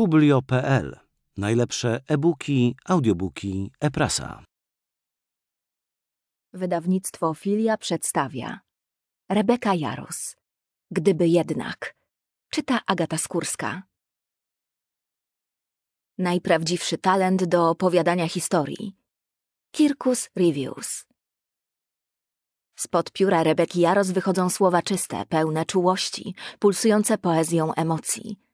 Publio.pl. Najlepsze e-booki, audiobooki, e-prasa. Wydawnictwo Filia przedstawia Rebeka Jaros. Gdyby jednak. Czyta Agata Skórska. Najprawdziwszy talent do opowiadania historii. Kirkus Reviews. Spod pióra Rebeki Jaros wychodzą słowa czyste, pełne czułości, pulsujące poezją emocji.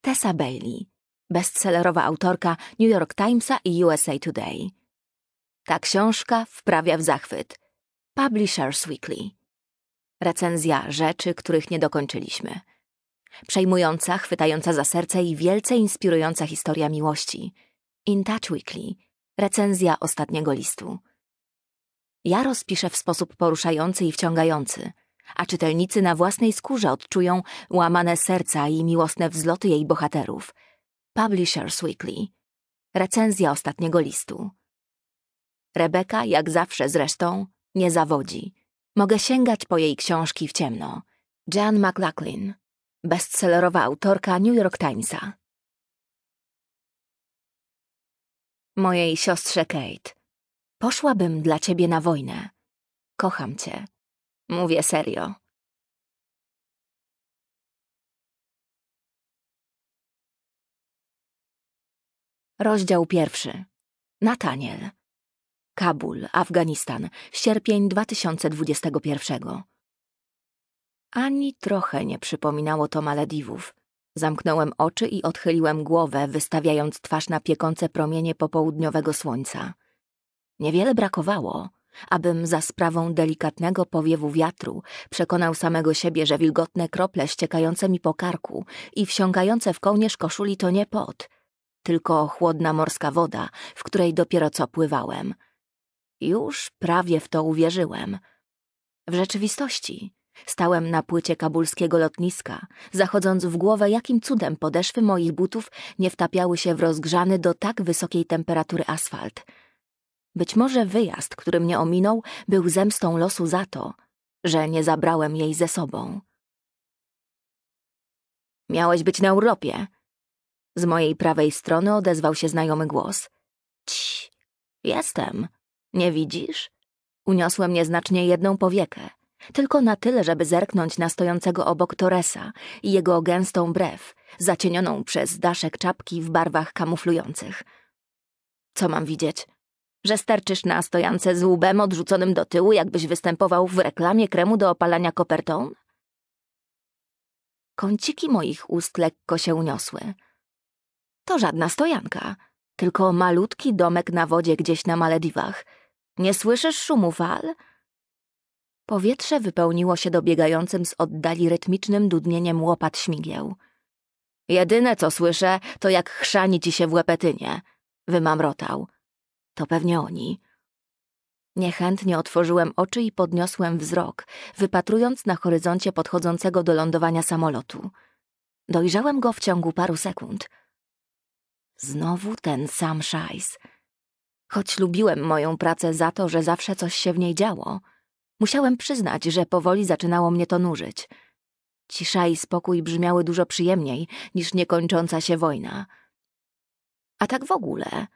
Tessa Bailey, bestsellerowa autorka New York Timesa i USA Today. Ta książka wprawia w zachwyt. Publishers Weekly. Recenzja rzeczy, których nie dokończyliśmy. Przejmująca, chwytająca za serce i wielce inspirująca historia miłości. In Touch Weekly. Recenzja ostatniego listu. Ja rozpiszę w sposób poruszający i wciągający – a czytelnicy na własnej skórze odczują łamane serca i miłosne wzloty jej bohaterów. Publishers Weekly. Recenzja ostatniego listu. Rebeka, jak zawsze zresztą, nie zawodzi. Mogę sięgać po jej książki w ciemno. Jan McLaughlin, bestsellerowa autorka New York Timesa. Mojej siostrze Kate, poszłabym dla ciebie na wojnę. Kocham cię. Mówię serio. Rozdział pierwszy. Nataniel. Kabul, Afganistan, sierpień 2021. Ani trochę nie przypominało to Malediwów. Zamknąłem oczy i odchyliłem głowę, wystawiając twarz na piekące promienie popołudniowego słońca. Niewiele brakowało abym za sprawą delikatnego powiewu wiatru przekonał samego siebie, że wilgotne krople ściekające mi po karku i wsiągające w kołnierz koszuli to nie pot, tylko chłodna morska woda, w której dopiero co pływałem. Już prawie w to uwierzyłem. W rzeczywistości Stałem na płycie kabulskiego lotniska, zachodząc w głowę, jakim cudem podeszwy moich butów nie wtapiały się w rozgrzany do tak wysokiej temperatury asfalt – być może wyjazd, który mnie ominął, był zemstą losu za to, że nie zabrałem jej ze sobą. Miałeś być na Europie. Z mojej prawej strony odezwał się znajomy głos. Ci, jestem. Nie widzisz? Uniosłem nieznacznie jedną powiekę. Tylko na tyle, żeby zerknąć na stojącego obok Toresa i jego gęstą brew, zacienioną przez daszek czapki w barwach kamuflujących. Co mam widzieć? że sterczysz na stojance z łbem odrzuconym do tyłu, jakbyś występował w reklamie kremu do opalania kopertą? Kąciki moich ust lekko się uniosły. To żadna stojanka, tylko malutki domek na wodzie gdzieś na Malediwach. Nie słyszysz szumu fal? Powietrze wypełniło się dobiegającym z oddali rytmicznym dudnieniem łopat śmigieł. Jedyne, co słyszę, to jak chrzani ci się w łepetynie, wymamrotał. To pewnie oni. Niechętnie otworzyłem oczy i podniosłem wzrok, wypatrując na horyzoncie podchodzącego do lądowania samolotu. Dojrzałem go w ciągu paru sekund. Znowu ten sam szajs. Choć lubiłem moją pracę za to, że zawsze coś się w niej działo, musiałem przyznać, że powoli zaczynało mnie to nużyć. Cisza i spokój brzmiały dużo przyjemniej niż niekończąca się wojna. A tak w ogóle,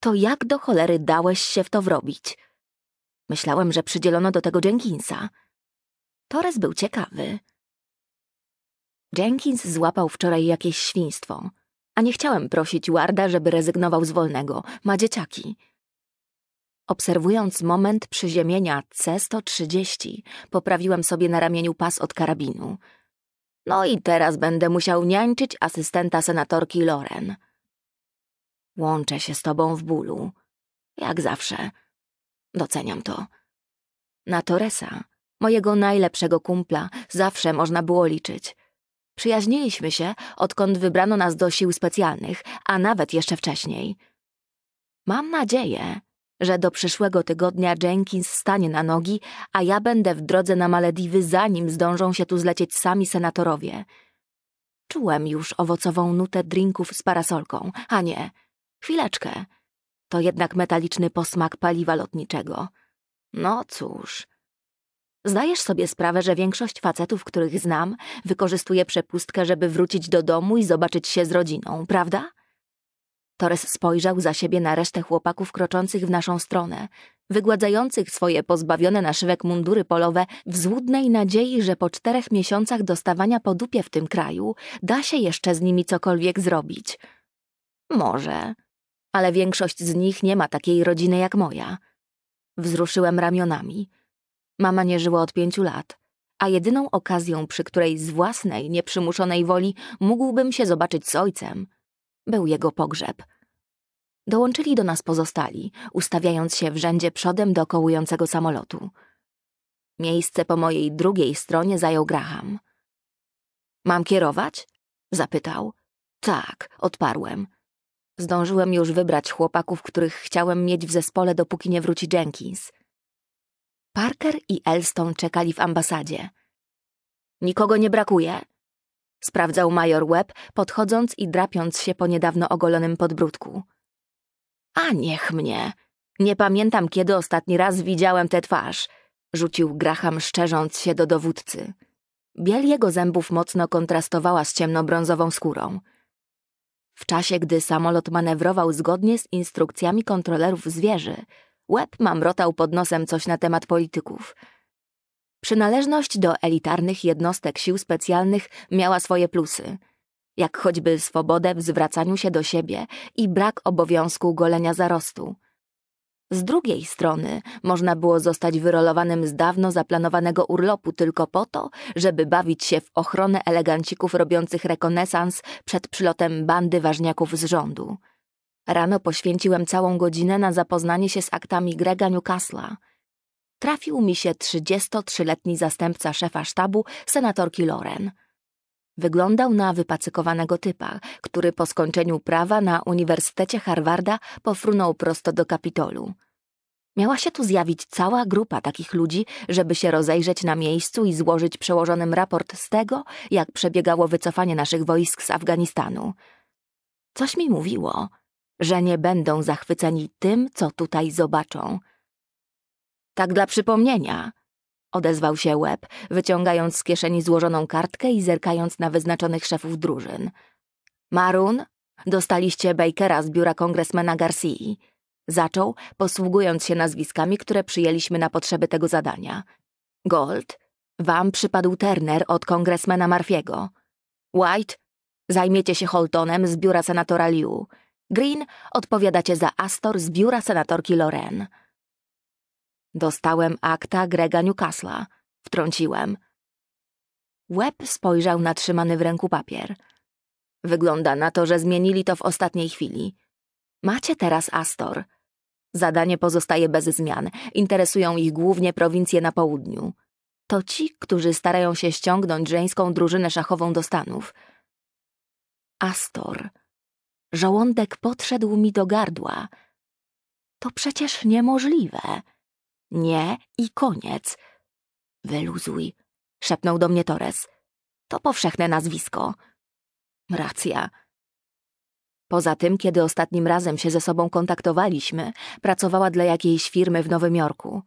to jak do cholery dałeś się w to wrobić? Myślałem, że przydzielono do tego Jenkinsa. Torres był ciekawy. Jenkins złapał wczoraj jakieś świństwo, a nie chciałem prosić Warda, żeby rezygnował z wolnego. Ma dzieciaki. Obserwując moment przyziemienia C-130, poprawiłem sobie na ramieniu pas od karabinu. No i teraz będę musiał niańczyć asystenta senatorki Loren. Łączę się z tobą w bólu. Jak zawsze. Doceniam to. Na Torresa, mojego najlepszego kumpla, zawsze można było liczyć. Przyjaźniliśmy się, odkąd wybrano nas do sił specjalnych, a nawet jeszcze wcześniej. Mam nadzieję, że do przyszłego tygodnia Jenkins stanie na nogi, a ja będę w drodze na Malediwy, zanim zdążą się tu zlecieć sami senatorowie. Czułem już owocową nutę drinków z parasolką, a nie – Chwileczkę. To jednak metaliczny posmak paliwa lotniczego. No cóż. Zdajesz sobie sprawę, że większość facetów, których znam, wykorzystuje przepustkę, żeby wrócić do domu i zobaczyć się z rodziną, prawda? Torres spojrzał za siebie na resztę chłopaków kroczących w naszą stronę, wygładzających swoje pozbawione naszywek mundury polowe w złudnej nadziei, że po czterech miesiącach dostawania po dupie w tym kraju da się jeszcze z nimi cokolwiek zrobić. Może ale większość z nich nie ma takiej rodziny jak moja. Wzruszyłem ramionami. Mama nie żyła od pięciu lat, a jedyną okazją, przy której z własnej, nieprzymuszonej woli mógłbym się zobaczyć z ojcem, był jego pogrzeb. Dołączyli do nas pozostali, ustawiając się w rzędzie przodem do kołującego samolotu. Miejsce po mojej drugiej stronie zajął Graham. Mam kierować? zapytał. Tak, odparłem. Zdążyłem już wybrać chłopaków, których chciałem mieć w zespole, dopóki nie wróci Jenkins. Parker i Elston czekali w ambasadzie. Nikogo nie brakuje? Sprawdzał major Webb, podchodząc i drapiąc się po niedawno ogolonym podbródku. A niech mnie. Nie pamiętam, kiedy ostatni raz widziałem tę twarz, rzucił Graham, szczerząc się do dowódcy. Biel jego zębów mocno kontrastowała z ciemnobrązową skórą. W czasie, gdy samolot manewrował zgodnie z instrukcjami kontrolerów zwierzy, łeb mamrotał pod nosem coś na temat polityków. Przynależność do elitarnych jednostek sił specjalnych miała swoje plusy, jak choćby swobodę w zwracaniu się do siebie i brak obowiązku golenia zarostu – z drugiej strony można było zostać wyrolowanym z dawno zaplanowanego urlopu tylko po to, żeby bawić się w ochronę elegancików robiących rekonesans przed przylotem bandy ważniaków z rządu. Rano poświęciłem całą godzinę na zapoznanie się z aktami Grega Newcastla. Trafił mi się 33-letni zastępca szefa sztabu, senatorki Loren – Wyglądał na wypacykowanego typa, który po skończeniu prawa na Uniwersytecie Harvarda pofrunął prosto do Kapitolu. Miała się tu zjawić cała grupa takich ludzi, żeby się rozejrzeć na miejscu i złożyć przełożonym raport z tego, jak przebiegało wycofanie naszych wojsk z Afganistanu. Coś mi mówiło, że nie będą zachwyceni tym, co tutaj zobaczą. Tak dla przypomnienia, odezwał się łeb, wyciągając z kieszeni złożoną kartkę i zerkając na wyznaczonych szefów drużyn. Marun, dostaliście Bakera z biura kongresmena Garcia. Zaczął, posługując się nazwiskami, które przyjęliśmy na potrzeby tego zadania. Gold, wam przypadł Turner od kongresmena Marfiego. White, zajmiecie się Holtonem z biura senatora Liu. Green, odpowiadacie za Astor z biura senatorki Loren. Dostałem akta Grega Newcastle'a. Wtrąciłem. Webb spojrzał na trzymany w ręku papier. Wygląda na to, że zmienili to w ostatniej chwili. Macie teraz Astor. Zadanie pozostaje bez zmian. Interesują ich głównie prowincje na południu. To ci, którzy starają się ściągnąć żeńską drużynę szachową do Stanów. Astor. Żołądek podszedł mi do gardła. To przecież niemożliwe nie i koniec. Wyluzuj, szepnął do mnie Torres. To powszechne nazwisko. Racja. Poza tym, kiedy ostatnim razem się ze sobą kontaktowaliśmy, pracowała dla jakiejś firmy w Nowym Jorku.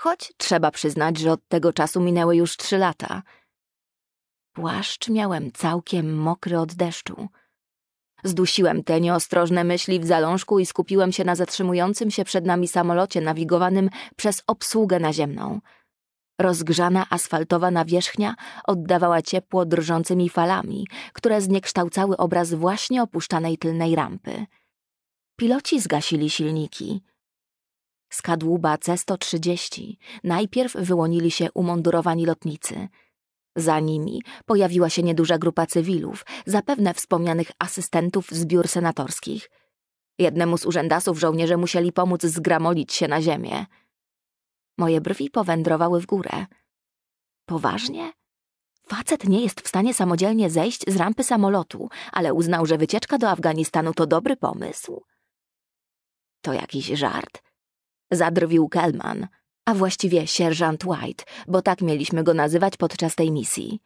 Choć trzeba przyznać, że od tego czasu minęły już trzy lata. Płaszcz miałem całkiem mokry od deszczu. Zdusiłem te nieostrożne myśli w zalążku i skupiłem się na zatrzymującym się przed nami samolocie nawigowanym przez obsługę naziemną. Rozgrzana asfaltowa nawierzchnia oddawała ciepło drżącymi falami, które zniekształcały obraz właśnie opuszczanej tylnej rampy. Piloci zgasili silniki. Z kadłuba C-130 najpierw wyłonili się umundurowani lotnicy – za nimi pojawiła się nieduża grupa cywilów, zapewne wspomnianych asystentów z biur senatorskich. Jednemu z urzędasów żołnierze musieli pomóc zgramolić się na ziemię. Moje brwi powędrowały w górę. Poważnie? Facet nie jest w stanie samodzielnie zejść z rampy samolotu, ale uznał, że wycieczka do Afganistanu to dobry pomysł. To jakiś żart? Zadrwił Kelman a właściwie sierżant White, bo tak mieliśmy go nazywać podczas tej misji.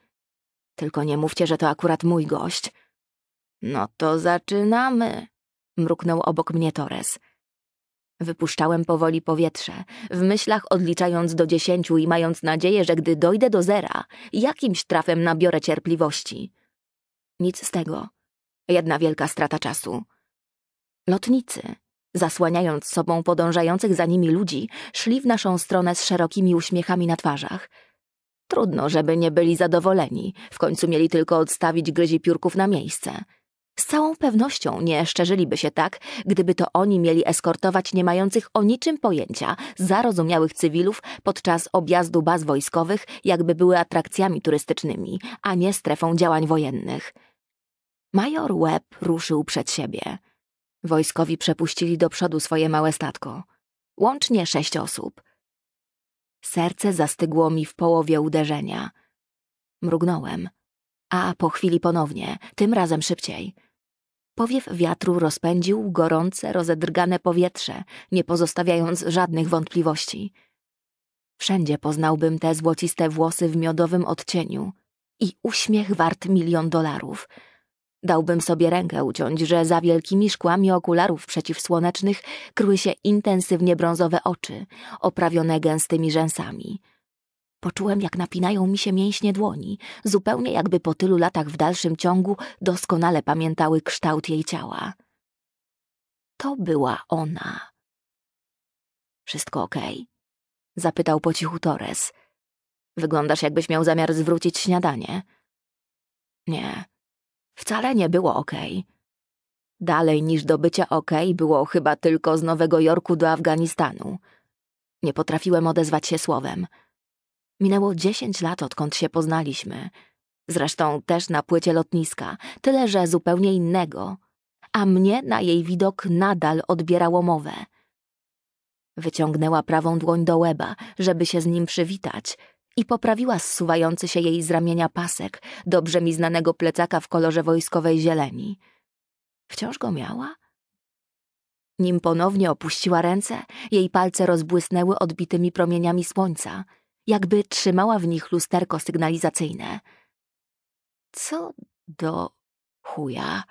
Tylko nie mówcie, że to akurat mój gość. No to zaczynamy, mruknął obok mnie Torres. Wypuszczałem powoli powietrze, w myślach odliczając do dziesięciu i mając nadzieję, że gdy dojdę do zera, jakimś trafem nabiorę cierpliwości. Nic z tego. Jedna wielka strata czasu. Lotnicy, Zasłaniając sobą podążających za nimi ludzi, szli w naszą stronę z szerokimi uśmiechami na twarzach. Trudno, żeby nie byli zadowoleni, w końcu mieli tylko odstawić gryzi piórków na miejsce. Z całą pewnością nie szczerzyliby się tak, gdyby to oni mieli eskortować nie mających o niczym pojęcia zarozumiałych cywilów podczas objazdu baz wojskowych, jakby były atrakcjami turystycznymi, a nie strefą działań wojennych. Major Webb ruszył przed siebie. Wojskowi przepuścili do przodu swoje małe statko. Łącznie sześć osób. Serce zastygło mi w połowie uderzenia. Mrugnąłem. A po chwili ponownie, tym razem szybciej. Powiew wiatru rozpędził gorące, rozedrgane powietrze, nie pozostawiając żadnych wątpliwości. Wszędzie poznałbym te złociste włosy w miodowym odcieniu i uśmiech wart milion dolarów – Dałbym sobie rękę uciąć, że za wielkimi szkłami okularów przeciwsłonecznych kryły się intensywnie brązowe oczy, oprawione gęstymi rzęsami. Poczułem, jak napinają mi się mięśnie dłoni, zupełnie jakby po tylu latach w dalszym ciągu doskonale pamiętały kształt jej ciała. To była ona. Wszystko okej? Okay? Zapytał po cichu Torres. Wyglądasz, jakbyś miał zamiar zwrócić śniadanie. Nie, Wcale nie było okej. Okay. Dalej niż do bycia okej okay było chyba tylko z Nowego Jorku do Afganistanu. Nie potrafiłem odezwać się słowem. Minęło dziesięć lat, odkąd się poznaliśmy. Zresztą też na płycie lotniska, tyle że zupełnie innego. A mnie na jej widok nadal odbierało mowę. Wyciągnęła prawą dłoń do łeba, żeby się z nim przywitać – i poprawiła zsuwający się jej z ramienia pasek, dobrze mi znanego plecaka w kolorze wojskowej zieleni. Wciąż go miała? Nim ponownie opuściła ręce, jej palce rozbłysnęły odbitymi promieniami słońca, jakby trzymała w nich lusterko sygnalizacyjne. Co do chuja?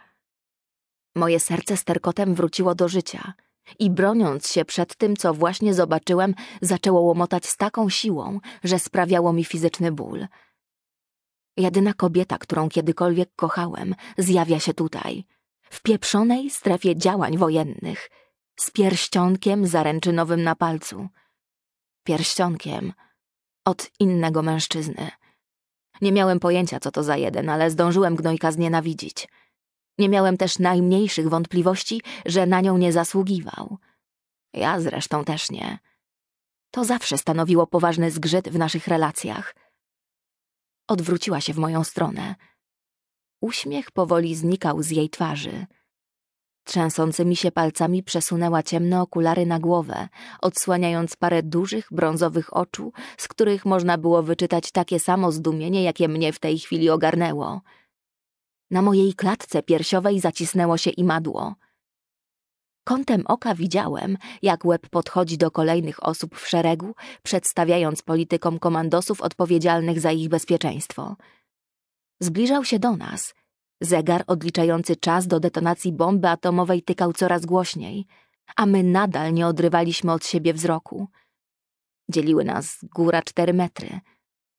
Moje serce z terkotem wróciło do życia – i broniąc się przed tym, co właśnie zobaczyłem, zaczęło łomotać z taką siłą, że sprawiało mi fizyczny ból. Jedyna kobieta, którą kiedykolwiek kochałem, zjawia się tutaj, w pieprzonej strefie działań wojennych, z pierścionkiem zaręczynowym na palcu. Pierścionkiem od innego mężczyzny. Nie miałem pojęcia, co to za jeden, ale zdążyłem gnojka znienawidzić – nie miałem też najmniejszych wątpliwości, że na nią nie zasługiwał. Ja zresztą też nie. To zawsze stanowiło poważny zgrzyt w naszych relacjach. Odwróciła się w moją stronę. Uśmiech powoli znikał z jej twarzy. Trzęsącymi się palcami przesunęła ciemne okulary na głowę, odsłaniając parę dużych, brązowych oczu, z których można było wyczytać takie samo zdumienie, jakie mnie w tej chwili ogarnęło. Na mojej klatce piersiowej zacisnęło się imadło. Kątem oka widziałem, jak łeb podchodzi do kolejnych osób w szeregu, przedstawiając politykom komandosów odpowiedzialnych za ich bezpieczeństwo. Zbliżał się do nas. Zegar odliczający czas do detonacji bomby atomowej tykał coraz głośniej, a my nadal nie odrywaliśmy od siebie wzroku. Dzieliły nas góra cztery metry.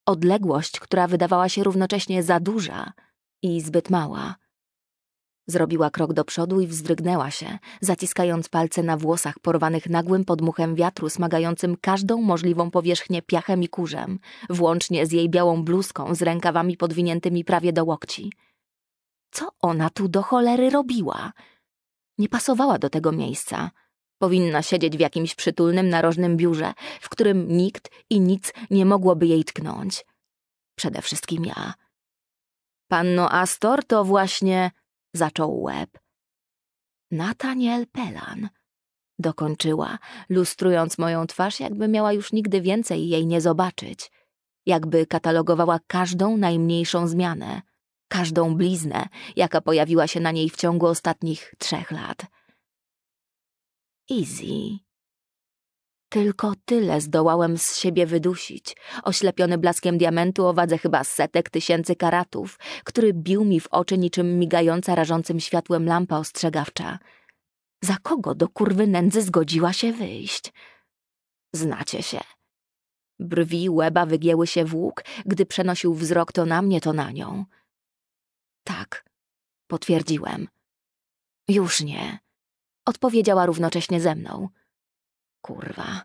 Odległość, która wydawała się równocześnie za duża – i zbyt mała. Zrobiła krok do przodu i wzdrygnęła się, zaciskając palce na włosach porwanych nagłym podmuchem wiatru smagającym każdą możliwą powierzchnię piachem i kurzem, włącznie z jej białą bluzką z rękawami podwiniętymi prawie do łokci. Co ona tu do cholery robiła? Nie pasowała do tego miejsca. Powinna siedzieć w jakimś przytulnym, narożnym biurze, w którym nikt i nic nie mogłoby jej tknąć. Przede wszystkim ja. Panno Astor to właśnie... zaczął łeb. Nataniel Pelan. Dokończyła, lustrując moją twarz, jakby miała już nigdy więcej jej nie zobaczyć. Jakby katalogowała każdą najmniejszą zmianę, każdą bliznę, jaka pojawiła się na niej w ciągu ostatnich trzech lat. Easy, tylko tyle zdołałem z siebie wydusić, oślepiony blaskiem diamentu o wadze chyba setek tysięcy karatów, który bił mi w oczy niczym migająca rażącym światłem lampa ostrzegawcza. Za kogo do kurwy nędzy zgodziła się wyjść? Znacie się. Brwi łeba wygięły się w łuk, gdy przenosił wzrok to na mnie, to na nią. Tak, potwierdziłem. Już nie, odpowiedziała równocześnie ze mną. Kurwa.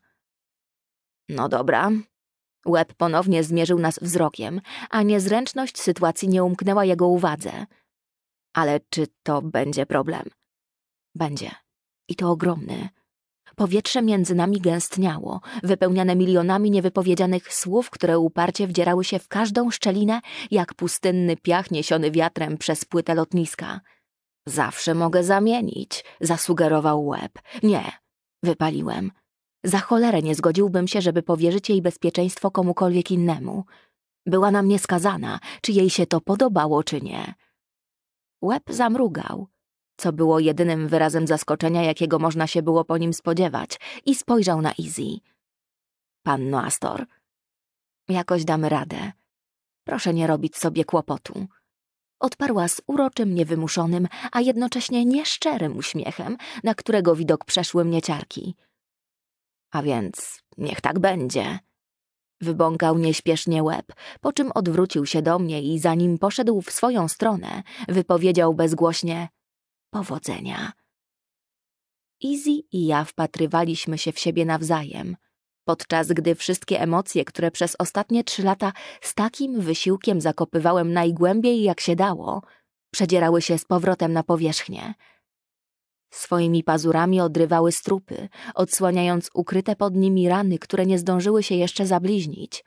No dobra. Łeb ponownie zmierzył nas wzrokiem, a niezręczność sytuacji nie umknęła jego uwadze. Ale czy to będzie problem? Będzie. I to ogromny. Powietrze między nami gęstniało, wypełniane milionami niewypowiedzianych słów, które uparcie wdzierały się w każdą szczelinę, jak pustynny piach niesiony wiatrem przez płytę lotniska. Zawsze mogę zamienić, zasugerował łeb. Nie, wypaliłem. Za cholerę nie zgodziłbym się, żeby powierzyć jej bezpieczeństwo komukolwiek innemu. Była na mnie skazana, czy jej się to podobało, czy nie. Łeb zamrugał, co było jedynym wyrazem zaskoczenia, jakiego można się było po nim spodziewać, i spojrzał na Izzy. Panno Astor, jakoś damy radę. Proszę nie robić sobie kłopotu. Odparła z uroczym, niewymuszonym, a jednocześnie nieszczerym uśmiechem, na którego widok przeszły mnie ciarki. A więc niech tak będzie. Wybąkał nieśpiesznie łeb, po czym odwrócił się do mnie i zanim poszedł w swoją stronę, wypowiedział bezgłośnie powodzenia. Izzy i ja wpatrywaliśmy się w siebie nawzajem, podczas gdy wszystkie emocje, które przez ostatnie trzy lata z takim wysiłkiem zakopywałem najgłębiej jak się dało, przedzierały się z powrotem na powierzchnię – Swoimi pazurami odrywały strupy, odsłaniając ukryte pod nimi rany, które nie zdążyły się jeszcze zabliźnić.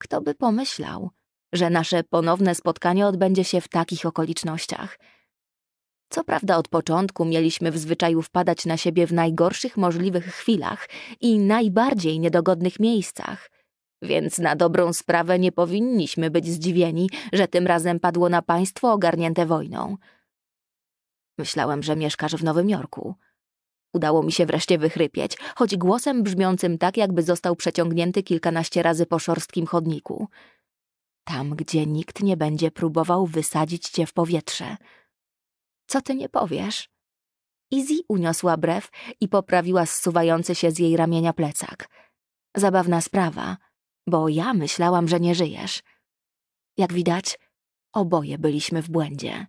Kto by pomyślał, że nasze ponowne spotkanie odbędzie się w takich okolicznościach? Co prawda od początku mieliśmy w zwyczaju wpadać na siebie w najgorszych możliwych chwilach i najbardziej niedogodnych miejscach, więc na dobrą sprawę nie powinniśmy być zdziwieni, że tym razem padło na państwo ogarnięte wojną. Myślałem, że mieszkasz w Nowym Jorku. Udało mi się wreszcie wychrypieć, choć głosem brzmiącym tak, jakby został przeciągnięty kilkanaście razy po szorstkim chodniku. Tam, gdzie nikt nie będzie próbował wysadzić cię w powietrze. Co ty nie powiesz? Izzy uniosła brew i poprawiła zsuwający się z jej ramienia plecak. Zabawna sprawa, bo ja myślałam, że nie żyjesz. Jak widać, oboje byliśmy w błędzie.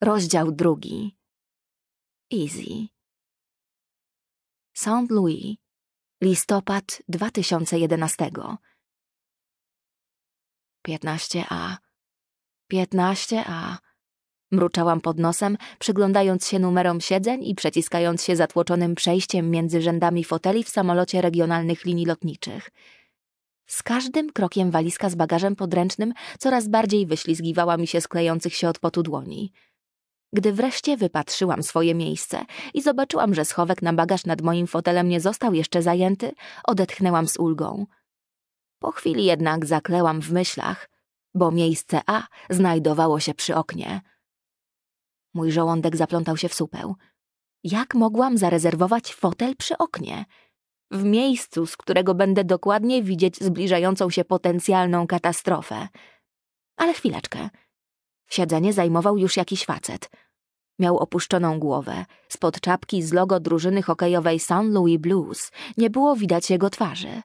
Rozdział drugi. Easy. Saint Louis, listopad 2011. 15a. 15a. Mruczałam pod nosem, przyglądając się numerom siedzeń i przeciskając się zatłoczonym przejściem między rzędami foteli w samolocie regionalnych linii lotniczych. Z każdym krokiem walizka z bagażem podręcznym coraz bardziej wyślizgiwała mi się sklejących się od potu dłoni. Gdy wreszcie wypatrzyłam swoje miejsce i zobaczyłam, że schowek na bagaż nad moim fotelem nie został jeszcze zajęty, odetchnęłam z ulgą. Po chwili jednak zaklełam w myślach, bo miejsce A znajdowało się przy oknie. Mój żołądek zaplątał się w supeł. Jak mogłam zarezerwować fotel przy oknie? W miejscu, z którego będę dokładnie widzieć zbliżającą się potencjalną katastrofę. Ale chwileczkę – Siedzenie zajmował już jakiś facet. Miał opuszczoną głowę. Spod czapki z logo drużyny hokejowej San Louis Blues nie było widać jego twarzy.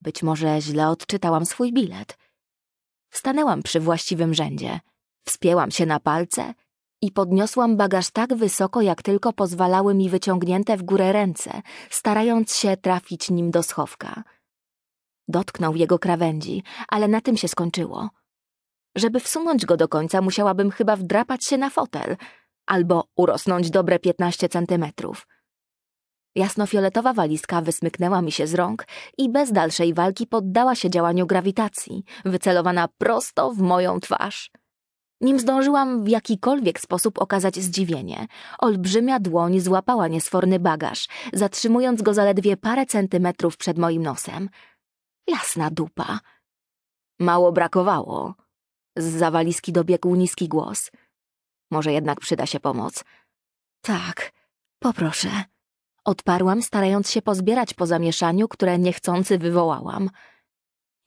Być może źle odczytałam swój bilet. Stanęłam przy właściwym rzędzie. Wspięłam się na palce i podniosłam bagaż tak wysoko, jak tylko pozwalały mi wyciągnięte w górę ręce, starając się trafić nim do schowka. Dotknął jego krawędzi, ale na tym się skończyło. Żeby wsunąć go do końca, musiałabym chyba wdrapać się na fotel albo urosnąć dobre 15 centymetrów. Jasnofioletowa walizka wysmyknęła mi się z rąk i bez dalszej walki poddała się działaniu grawitacji, wycelowana prosto w moją twarz. Nim zdążyłam w jakikolwiek sposób okazać zdziwienie, olbrzymia dłoń złapała niesforny bagaż, zatrzymując go zaledwie parę centymetrów przed moim nosem. Jasna dupa. Mało brakowało. Z zawaliski dobiegł niski głos. Może jednak przyda się pomoc. Tak, poproszę. Odparłam, starając się pozbierać po zamieszaniu, które niechcący wywołałam.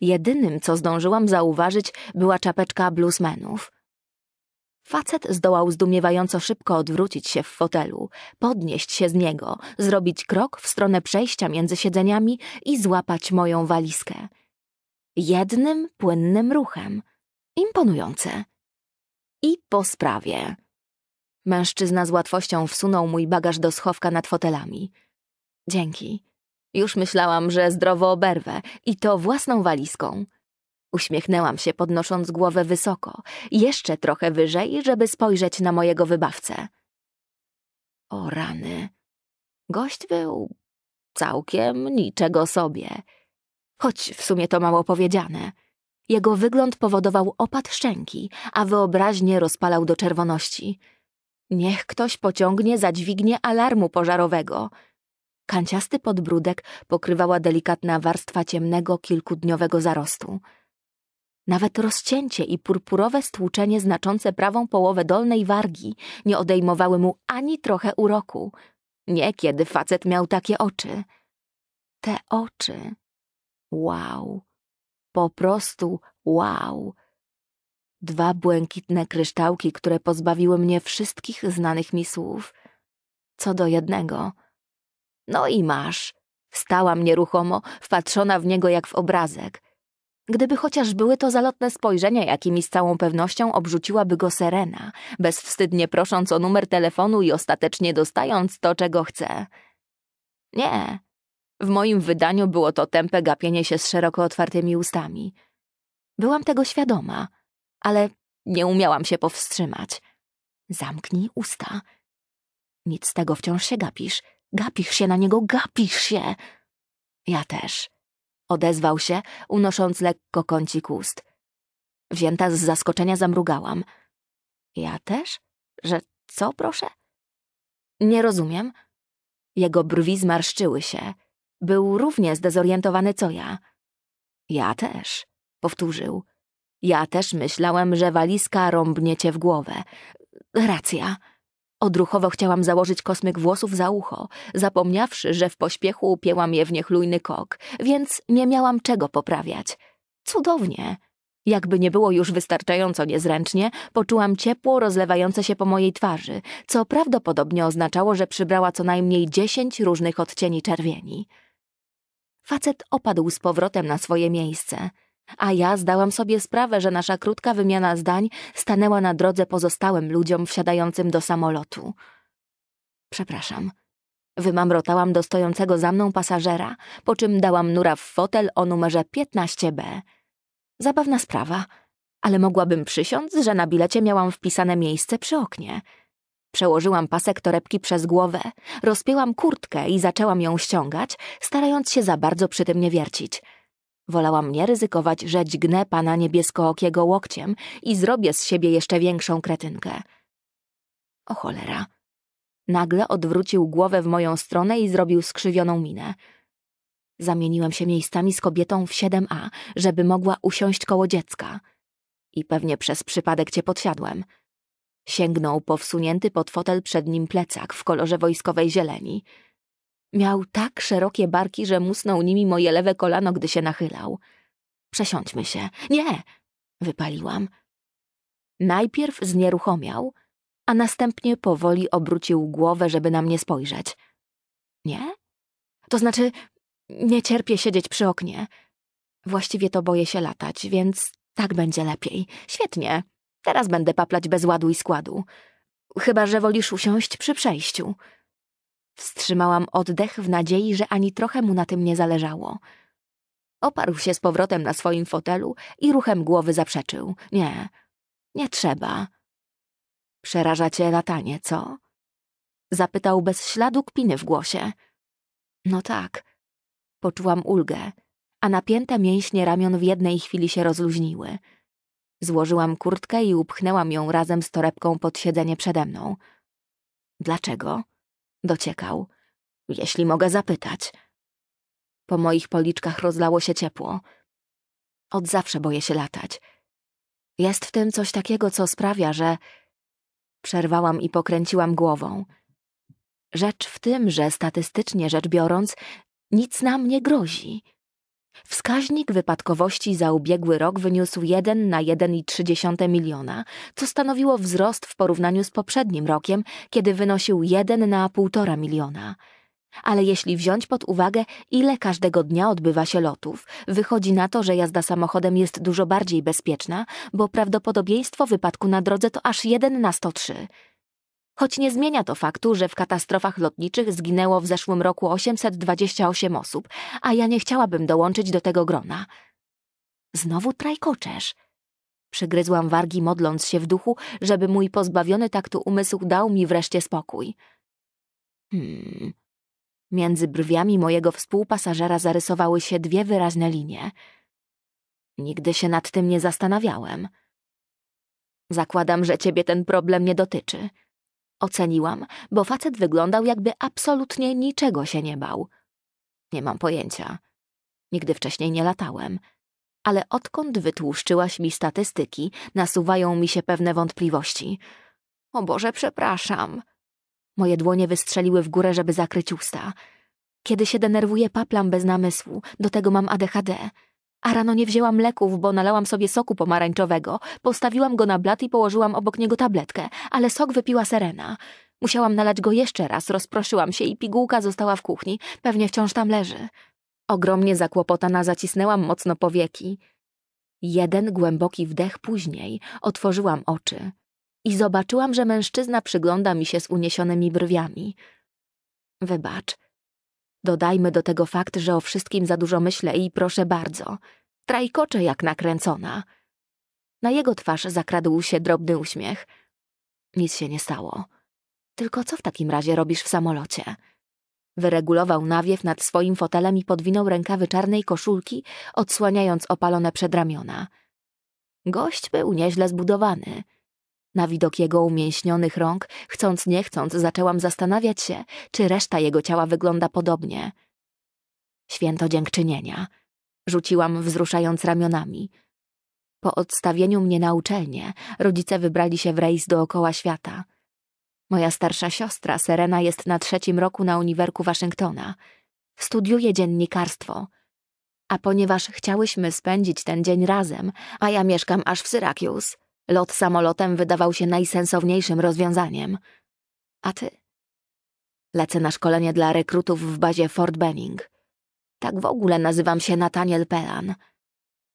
Jedynym, co zdążyłam zauważyć, była czapeczka bluesmenów. Facet zdołał zdumiewająco szybko odwrócić się w fotelu, podnieść się z niego, zrobić krok w stronę przejścia między siedzeniami i złapać moją walizkę. Jednym płynnym ruchem – Imponujące. I po sprawie. Mężczyzna z łatwością wsunął mój bagaż do schowka nad fotelami. Dzięki. Już myślałam, że zdrowo oberwę i to własną walizką. Uśmiechnęłam się, podnosząc głowę wysoko, jeszcze trochę wyżej, żeby spojrzeć na mojego wybawcę. O rany. Gość był całkiem niczego sobie. Choć w sumie to mało powiedziane. Jego wygląd powodował opad szczęki, a wyobraźnię rozpalał do czerwoności. Niech ktoś pociągnie za dźwignię alarmu pożarowego. Kanciasty podbródek pokrywała delikatna warstwa ciemnego, kilkudniowego zarostu. Nawet rozcięcie i purpurowe stłuczenie znaczące prawą połowę dolnej wargi nie odejmowały mu ani trochę uroku. Niekiedy facet miał takie oczy. Te oczy. Wow. Po prostu wow! Dwa błękitne kryształki, które pozbawiły mnie wszystkich znanych mi słów. Co do jednego. No i masz. Stałam nieruchomo, wpatrzona w niego jak w obrazek. Gdyby chociaż były to zalotne spojrzenia, jakimi z całą pewnością obrzuciłaby go Serena, bezwstydnie prosząc o numer telefonu i ostatecznie dostając to, czego chce. Nie, w moim wydaniu było to tępe gapienie się z szeroko otwartymi ustami. Byłam tego świadoma, ale nie umiałam się powstrzymać. Zamknij usta. Nic z tego wciąż się gapisz. Gapisz się na niego, gapisz się. Ja też. Odezwał się, unosząc lekko kącik ust. Wzięta z zaskoczenia zamrugałam. Ja też? Że co, proszę? Nie rozumiem. Jego brwi zmarszczyły się. Był równie zdezorientowany co ja. Ja też, powtórzył. Ja też myślałem, że walizka rąbnie cię w głowę. Racja. Odruchowo chciałam założyć kosmyk włosów za ucho, zapomniawszy, że w pośpiechu upięłam je w niechlujny kok, więc nie miałam czego poprawiać. Cudownie. Jakby nie było już wystarczająco niezręcznie, poczułam ciepło rozlewające się po mojej twarzy, co prawdopodobnie oznaczało, że przybrała co najmniej dziesięć różnych odcieni czerwieni. Facet opadł z powrotem na swoje miejsce, a ja zdałam sobie sprawę, że nasza krótka wymiana zdań stanęła na drodze pozostałym ludziom wsiadającym do samolotu. Przepraszam. Wymamrotałam do stojącego za mną pasażera, po czym dałam nura w fotel o numerze 15B. Zabawna sprawa, ale mogłabym przysiąc, że na bilecie miałam wpisane miejsce przy oknie – Przełożyłam pasek torebki przez głowę, rozpięłam kurtkę i zaczęłam ją ściągać, starając się za bardzo przy tym nie wiercić. Wolałam nie ryzykować, że dźgnę pana niebieskookiego łokciem i zrobię z siebie jeszcze większą kretynkę. O cholera. Nagle odwrócił głowę w moją stronę i zrobił skrzywioną minę. Zamieniłem się miejscami z kobietą w 7A, żeby mogła usiąść koło dziecka. I pewnie przez przypadek cię podsiadłem – Sięgnął po wsunięty pod fotel przed nim plecak w kolorze wojskowej zieleni. Miał tak szerokie barki, że musnął nimi moje lewe kolano, gdy się nachylał. Przesiądźmy się. Nie! Wypaliłam. Najpierw znieruchomiał, a następnie powoli obrócił głowę, żeby na mnie spojrzeć. Nie? To znaczy, nie cierpię siedzieć przy oknie. Właściwie to boję się latać, więc tak będzie lepiej. Świetnie. Teraz będę paplać bez ładu i składu. Chyba, że wolisz usiąść przy przejściu. Wstrzymałam oddech w nadziei, że ani trochę mu na tym nie zależało. Oparł się z powrotem na swoim fotelu i ruchem głowy zaprzeczył. Nie, nie trzeba. Przeraża cię latanie, co? Zapytał bez śladu kpiny w głosie. No tak. Poczułam ulgę, a napięte mięśnie ramion w jednej chwili się rozluźniły. Złożyłam kurtkę i upchnęłam ją razem z torebką pod siedzenie przede mną. Dlaczego? Dociekał. Jeśli mogę zapytać. Po moich policzkach rozlało się ciepło. Od zawsze boję się latać. Jest w tym coś takiego, co sprawia, że... Przerwałam i pokręciłam głową. Rzecz w tym, że statystycznie rzecz biorąc, nic nam nie grozi. Wskaźnik wypadkowości za ubiegły rok wyniósł 1 na 1,3 miliona, co stanowiło wzrost w porównaniu z poprzednim rokiem, kiedy wynosił 1 na 1,5 miliona. Ale jeśli wziąć pod uwagę, ile każdego dnia odbywa się lotów, wychodzi na to, że jazda samochodem jest dużo bardziej bezpieczna, bo prawdopodobieństwo wypadku na drodze to aż 1 na 103 choć nie zmienia to faktu, że w katastrofach lotniczych zginęło w zeszłym roku 828 osób, a ja nie chciałabym dołączyć do tego grona. Znowu trajkoczesz. Przygryzłam wargi, modląc się w duchu, żeby mój pozbawiony taktu umysł dał mi wreszcie spokój. Hmm. Między brwiami mojego współpasażera zarysowały się dwie wyraźne linie. Nigdy się nad tym nie zastanawiałem. Zakładam, że ciebie ten problem nie dotyczy. Oceniłam, bo facet wyglądał jakby absolutnie niczego się nie bał. Nie mam pojęcia. Nigdy wcześniej nie latałem. Ale odkąd wytłuszczyłaś mi statystyki, nasuwają mi się pewne wątpliwości. O Boże, przepraszam. Moje dłonie wystrzeliły w górę, żeby zakryć usta. Kiedy się denerwuję, paplam bez namysłu. Do tego mam ADHD. A rano nie wzięłam leków, bo nalałam sobie soku pomarańczowego. Postawiłam go na blat i położyłam obok niego tabletkę, ale sok wypiła Serena. Musiałam nalać go jeszcze raz, rozproszyłam się i pigułka została w kuchni. Pewnie wciąż tam leży. Ogromnie zakłopotana zacisnęłam mocno powieki. Jeden głęboki wdech później otworzyłam oczy i zobaczyłam, że mężczyzna przygląda mi się z uniesionymi brwiami. Wybacz, Dodajmy do tego fakt, że o wszystkim za dużo myślę i proszę bardzo. Trajkocze jak nakręcona. Na jego twarz zakradł się drobny uśmiech. Nic się nie stało. Tylko co w takim razie robisz w samolocie? Wyregulował nawiew nad swoim fotelem i podwinął rękawy czarnej koszulki, odsłaniając opalone przedramiona. Gość był nieźle zbudowany. Na widok jego umięśnionych rąk, chcąc nie chcąc, zaczęłam zastanawiać się, czy reszta jego ciała wygląda podobnie. Święto dziękczynienia. Rzuciłam, wzruszając ramionami. Po odstawieniu mnie na uczelnię, rodzice wybrali się w rejs dookoła świata. Moja starsza siostra, Serena, jest na trzecim roku na Uniwerku Waszyngtona. Studiuje dziennikarstwo. A ponieważ chciałyśmy spędzić ten dzień razem, a ja mieszkam aż w Syrakius, Lot samolotem wydawał się najsensowniejszym rozwiązaniem. A ty? Lecę na szkolenie dla rekrutów w bazie Fort Benning. Tak w ogóle nazywam się Nathaniel Pelan.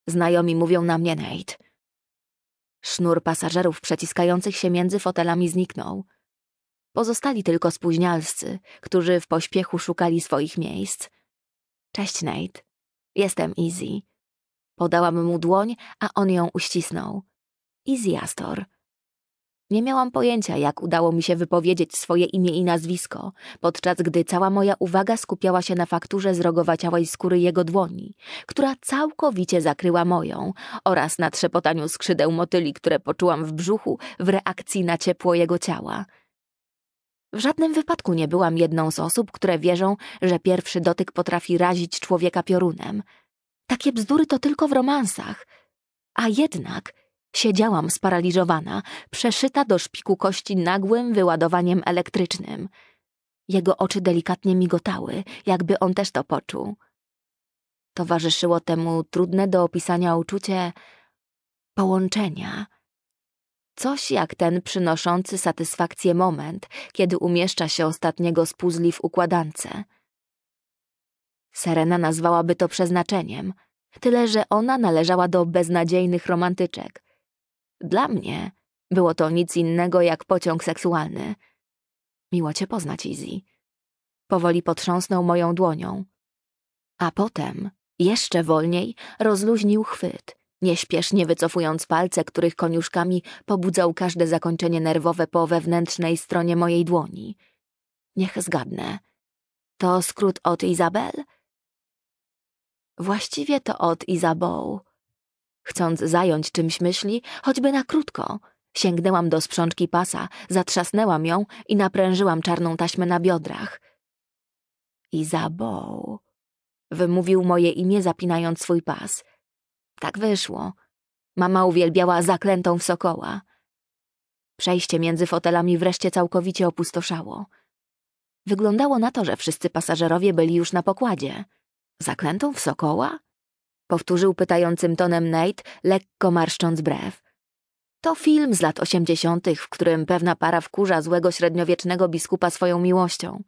Znajomi mówią na mnie Nate. Sznur pasażerów przeciskających się między fotelami zniknął. Pozostali tylko spóźnialscy, którzy w pośpiechu szukali swoich miejsc. Cześć, Nate. Jestem Easy. Podałam mu dłoń, a on ją uścisnął i Zjastor. Nie miałam pojęcia, jak udało mi się wypowiedzieć swoje imię i nazwisko, podczas gdy cała moja uwaga skupiała się na fakturze zrogowaciałej skóry jego dłoni, która całkowicie zakryła moją, oraz na trzepotaniu skrzydeł motyli, które poczułam w brzuchu w reakcji na ciepło jego ciała. W żadnym wypadku nie byłam jedną z osób, które wierzą, że pierwszy dotyk potrafi razić człowieka piorunem. Takie bzdury to tylko w romansach. A jednak Siedziałam sparaliżowana, przeszyta do szpiku kości nagłym wyładowaniem elektrycznym. Jego oczy delikatnie migotały, jakby on też to poczuł. Towarzyszyło temu trudne do opisania uczucie połączenia. Coś jak ten przynoszący satysfakcję moment, kiedy umieszcza się ostatniego z puzli w układance. Serena nazwałaby to przeznaczeniem, tyle że ona należała do beznadziejnych romantyczek, dla mnie było to nic innego jak pociąg seksualny. Miło cię poznać, Izzy. Powoli potrząsnął moją dłonią. A potem, jeszcze wolniej, rozluźnił chwyt, nieśpiesznie wycofując palce, których koniuszkami pobudzał każde zakończenie nerwowe po wewnętrznej stronie mojej dłoni. Niech zgadnę. To skrót od Izabel? Właściwie to od Isabeau. Chcąc zająć czymś myśli, choćby na krótko, sięgnęłam do sprzączki pasa, zatrzasnęłam ją i naprężyłam czarną taśmę na biodrach. Izabą, wymówił moje imię, zapinając swój pas. Tak wyszło. Mama uwielbiała zaklętą w sokoła. Przejście między fotelami wreszcie całkowicie opustoszało. Wyglądało na to, że wszyscy pasażerowie byli już na pokładzie. Zaklętą w sokoła? powtórzył pytającym tonem Nate, lekko marszcząc brew. To film z lat osiemdziesiątych, w którym pewna para wkurza złego średniowiecznego biskupa swoją miłością.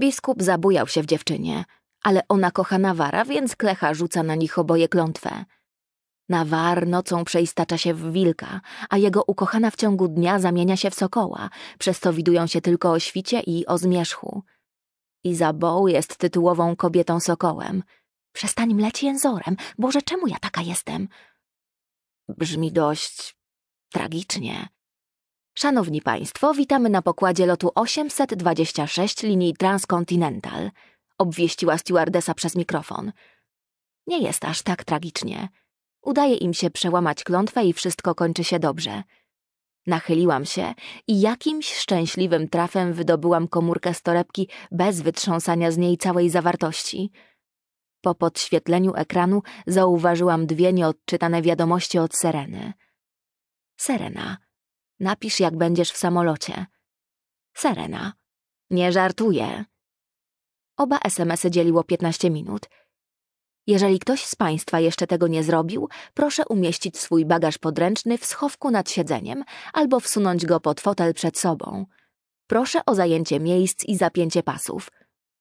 Biskup zabujał się w dziewczynie, ale ona kocha Nawara, więc Klecha rzuca na nich oboje klątwę. Nawar nocą przeistacza się w wilka, a jego ukochana w ciągu dnia zamienia się w sokoła, przez co widują się tylko o świcie i o zmierzchu. Izabą jest tytułową kobietą sokołem – Przestań mleć jęzorem. Boże, czemu ja taka jestem? Brzmi dość tragicznie. Szanowni Państwo, witamy na pokładzie lotu 826 linii Transcontinental, obwieściła stewardesa przez mikrofon. Nie jest aż tak tragicznie. Udaje im się przełamać klątwę i wszystko kończy się dobrze. Nachyliłam się i jakimś szczęśliwym trafem wydobyłam komórkę z torebki bez wytrząsania z niej całej zawartości – po podświetleniu ekranu zauważyłam dwie nieodczytane wiadomości od Sereny. Serena, napisz jak będziesz w samolocie. Serena, nie żartuję. Oba SMS-y dzieliło 15 minut. Jeżeli ktoś z Państwa jeszcze tego nie zrobił, proszę umieścić swój bagaż podręczny w schowku nad siedzeniem albo wsunąć go pod fotel przed sobą. Proszę o zajęcie miejsc i zapięcie pasów –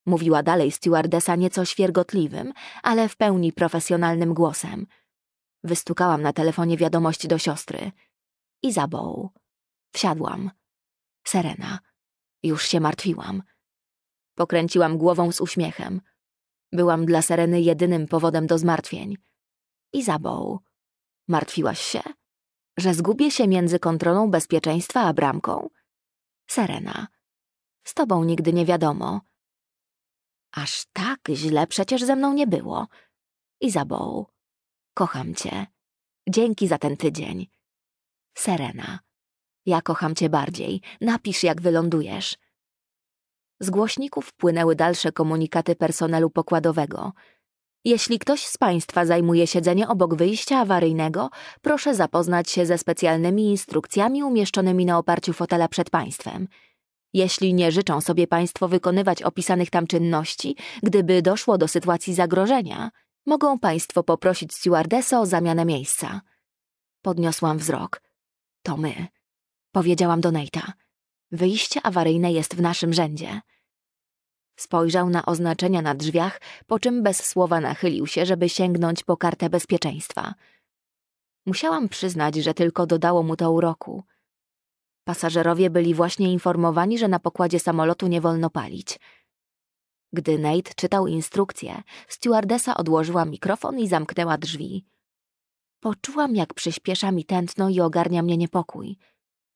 mówiła dalej stewardesa nieco świergotliwym, ale w pełni profesjonalnym głosem. Wystukałam na telefonie wiadomość do siostry. Izabą. Wsiadłam. Serena. Już się martwiłam. Pokręciłam głową z uśmiechem. Byłam dla Sereny jedynym powodem do zmartwień. Izabą. Martwiłaś się? Że zgubię się między kontrolą bezpieczeństwa a bramką? Serena. Z tobą nigdy nie wiadomo. Aż tak źle przecież ze mną nie było. Izabą, kocham cię. Dzięki za ten tydzień. Serena, ja kocham cię bardziej. Napisz, jak wylądujesz. Z głośników płynęły dalsze komunikaty personelu pokładowego. Jeśli ktoś z Państwa zajmuje siedzenie obok wyjścia awaryjnego, proszę zapoznać się ze specjalnymi instrukcjami umieszczonymi na oparciu fotela przed Państwem. Jeśli nie życzą sobie Państwo wykonywać opisanych tam czynności, gdyby doszło do sytuacji zagrożenia, mogą Państwo poprosić stewardesę o zamianę miejsca. Podniosłam wzrok. To my. Powiedziałam do Nate'a. Wyjście awaryjne jest w naszym rzędzie. Spojrzał na oznaczenia na drzwiach, po czym bez słowa nachylił się, żeby sięgnąć po kartę bezpieczeństwa. Musiałam przyznać, że tylko dodało mu to uroku. Pasażerowie byli właśnie informowani, że na pokładzie samolotu nie wolno palić. Gdy Nate czytał instrukcję, stewardesa odłożyła mikrofon i zamknęła drzwi. Poczułam, jak przyspiesza mi tętno i ogarnia mnie niepokój.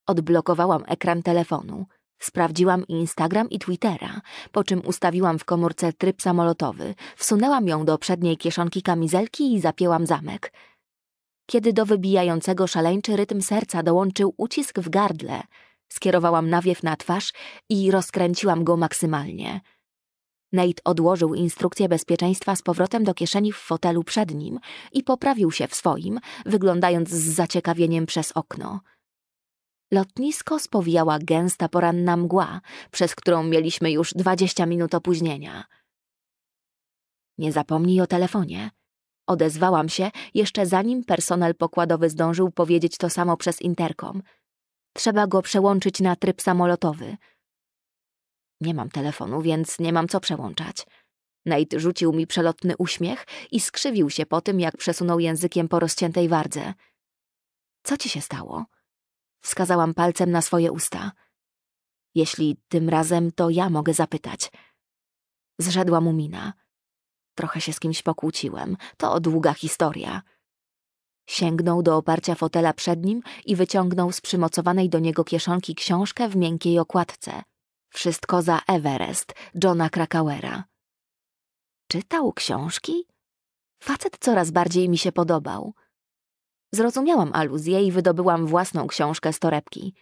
Odblokowałam ekran telefonu. Sprawdziłam Instagram i Twittera, po czym ustawiłam w komórce tryb samolotowy, wsunęłam ją do przedniej kieszonki kamizelki i zapięłam zamek – kiedy do wybijającego szaleńczy rytm serca dołączył ucisk w gardle, skierowałam nawiew na twarz i rozkręciłam go maksymalnie. Nate odłożył instrukcję bezpieczeństwa z powrotem do kieszeni w fotelu przed nim i poprawił się w swoim, wyglądając z zaciekawieniem przez okno. Lotnisko spowijała gęsta poranna mgła, przez którą mieliśmy już dwadzieścia minut opóźnienia. Nie zapomnij o telefonie, Odezwałam się, jeszcze zanim personel pokładowy zdążył powiedzieć to samo przez interkom. Trzeba go przełączyć na tryb samolotowy. Nie mam telefonu, więc nie mam co przełączać. Nate rzucił mi przelotny uśmiech i skrzywił się po tym, jak przesunął językiem po rozciętej wardze. Co ci się stało? Wskazałam palcem na swoje usta. Jeśli tym razem to ja mogę zapytać. Zrzedła mu mina. Trochę się z kimś pokłóciłem. To długa historia. Sięgnął do oparcia fotela przed nim i wyciągnął z przymocowanej do niego kieszonki książkę w miękkiej okładce. Wszystko za Everest, Johna Krakauera. Czytał książki? Facet coraz bardziej mi się podobał. Zrozumiałam aluzję i wydobyłam własną książkę z torebki.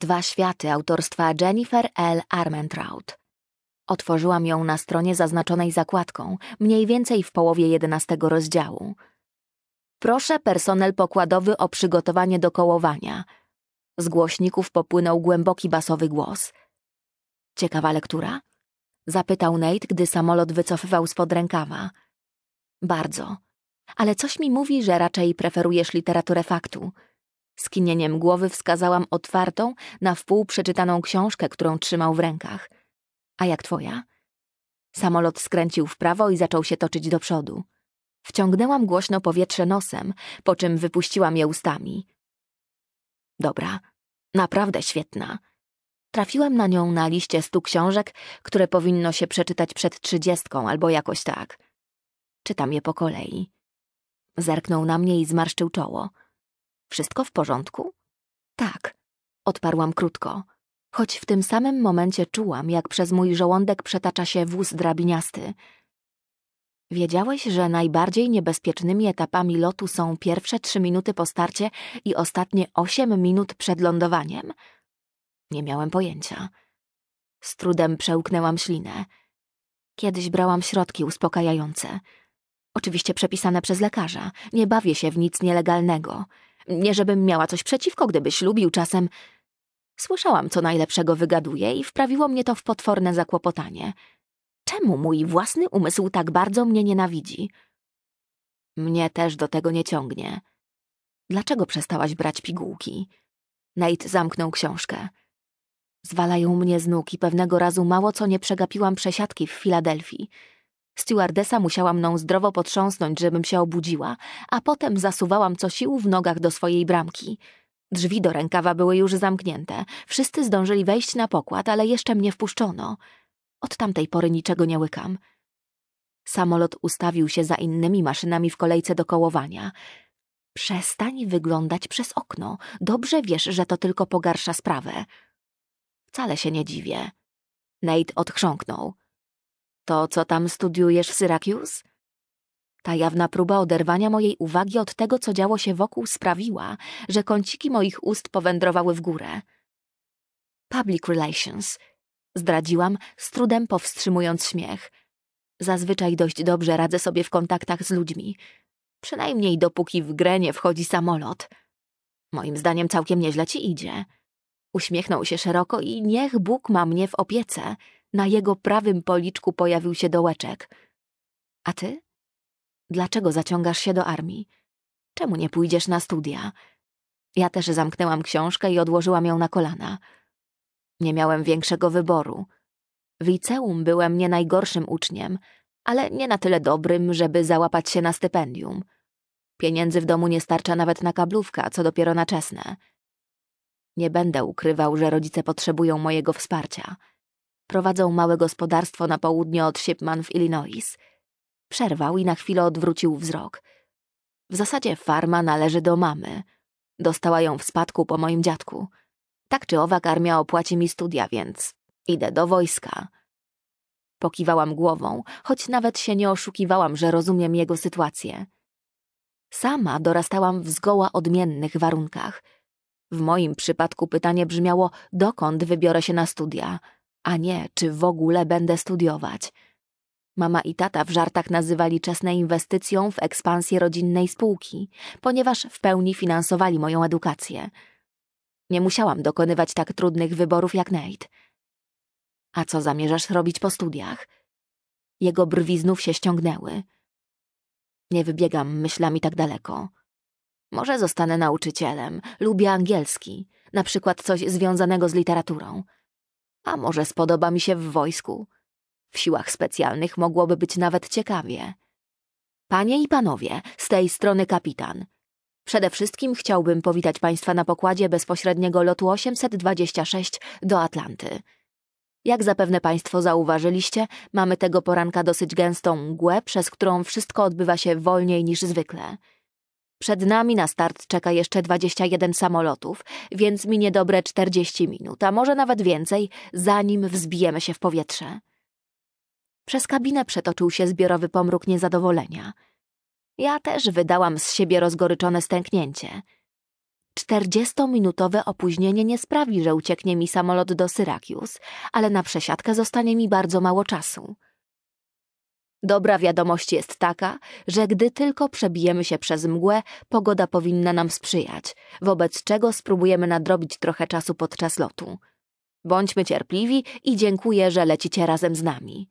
Dwa światy autorstwa Jennifer L. Armentrout. Otworzyłam ją na stronie zaznaczonej zakładką, mniej więcej w połowie jedenastego rozdziału. Proszę personel pokładowy o przygotowanie do kołowania. Z głośników popłynął głęboki basowy głos. Ciekawa lektura? Zapytał Nate, gdy samolot wycofywał spod rękawa. Bardzo. Ale coś mi mówi, że raczej preferujesz literaturę faktu. Skinieniem głowy wskazałam otwartą, na wpół przeczytaną książkę, którą trzymał w rękach – a jak twoja? Samolot skręcił w prawo i zaczął się toczyć do przodu. Wciągnęłam głośno powietrze nosem, po czym wypuściłam je ustami. Dobra, naprawdę świetna. Trafiłam na nią na liście stu książek, które powinno się przeczytać przed trzydziestką albo jakoś tak. Czytam je po kolei. Zerknął na mnie i zmarszczył czoło. Wszystko w porządku? Tak, odparłam krótko choć w tym samym momencie czułam, jak przez mój żołądek przetacza się wóz drabiniasty. Wiedziałeś, że najbardziej niebezpiecznymi etapami lotu są pierwsze trzy minuty po starcie i ostatnie osiem minut przed lądowaniem? Nie miałem pojęcia. Z trudem przełknęłam ślinę. Kiedyś brałam środki uspokajające. Oczywiście przepisane przez lekarza. Nie bawię się w nic nielegalnego. Nie żebym miała coś przeciwko, gdybyś lubił czasem... Słyszałam, co najlepszego wygaduje i wprawiło mnie to w potworne zakłopotanie. Czemu mój własny umysł tak bardzo mnie nienawidzi? Mnie też do tego nie ciągnie. Dlaczego przestałaś brać pigułki? Nate zamknął książkę. Zwalają mnie z nóg i pewnego razu mało co nie przegapiłam przesiadki w Filadelfii. Stewardesa musiała mną zdrowo potrząsnąć, żebym się obudziła, a potem zasuwałam co sił w nogach do swojej bramki – Drzwi do rękawa były już zamknięte. Wszyscy zdążyli wejść na pokład, ale jeszcze mnie wpuszczono. Od tamtej pory niczego nie łykam. Samolot ustawił się za innymi maszynami w kolejce do kołowania. Przestań wyglądać przez okno. Dobrze wiesz, że to tylko pogarsza sprawę. Wcale się nie dziwię. Nate odchrząknął. To, co tam studiujesz w Syracuse? Ta jawna próba oderwania mojej uwagi od tego, co działo się wokół, sprawiła, że kąciki moich ust powędrowały w górę. Public relations. Zdradziłam, z trudem powstrzymując śmiech. Zazwyczaj dość dobrze radzę sobie w kontaktach z ludźmi. Przynajmniej dopóki w grę nie wchodzi samolot. Moim zdaniem całkiem nieźle ci idzie. Uśmiechnął się szeroko i niech Bóg ma mnie w opiece. Na jego prawym policzku pojawił się dołeczek. A ty? Dlaczego zaciągasz się do armii? Czemu nie pójdziesz na studia? Ja też zamknęłam książkę i odłożyłam ją na kolana. Nie miałem większego wyboru. W liceum byłem nie najgorszym uczniem, ale nie na tyle dobrym, żeby załapać się na stypendium. Pieniędzy w domu nie starcza nawet na kablówkę, co dopiero na czesne. Nie będę ukrywał, że rodzice potrzebują mojego wsparcia. Prowadzą małe gospodarstwo na południe od Shipman w Illinois – Przerwał i na chwilę odwrócił wzrok. W zasadzie farma należy do mamy. Dostała ją w spadku po moim dziadku. Tak czy owak armia opłaci mi studia, więc idę do wojska. Pokiwałam głową, choć nawet się nie oszukiwałam, że rozumiem jego sytuację. Sama dorastałam w zgoła odmiennych warunkach. W moim przypadku pytanie brzmiało, dokąd wybiorę się na studia, a nie czy w ogóle będę studiować. Mama i tata w żartach nazywali czesne inwestycją w ekspansję rodzinnej spółki, ponieważ w pełni finansowali moją edukację. Nie musiałam dokonywać tak trudnych wyborów jak Nate. A co zamierzasz robić po studiach? Jego brwi znów się ściągnęły. Nie wybiegam myślami tak daleko. Może zostanę nauczycielem, lubię angielski, na przykład coś związanego z literaturą. A może spodoba mi się w wojsku – w siłach specjalnych mogłoby być nawet ciekawie. Panie i panowie, z tej strony kapitan. Przede wszystkim chciałbym powitać państwa na pokładzie bezpośredniego lotu 826 do Atlanty. Jak zapewne Państwo zauważyliście, mamy tego poranka dosyć gęstą mgłę, przez którą wszystko odbywa się wolniej niż zwykle. Przed nami na start czeka jeszcze 21 samolotów, więc minie dobre 40 minut, a może nawet więcej, zanim wzbijemy się w powietrze. Przez kabinę przetoczył się zbiorowy pomruk niezadowolenia. Ja też wydałam z siebie rozgoryczone stęknięcie. Czterdziestominutowe opóźnienie nie sprawi, że ucieknie mi samolot do Syrakius, ale na przesiadkę zostanie mi bardzo mało czasu. Dobra wiadomość jest taka, że gdy tylko przebijemy się przez mgłę, pogoda powinna nam sprzyjać, wobec czego spróbujemy nadrobić trochę czasu podczas lotu. Bądźmy cierpliwi i dziękuję, że lecicie razem z nami.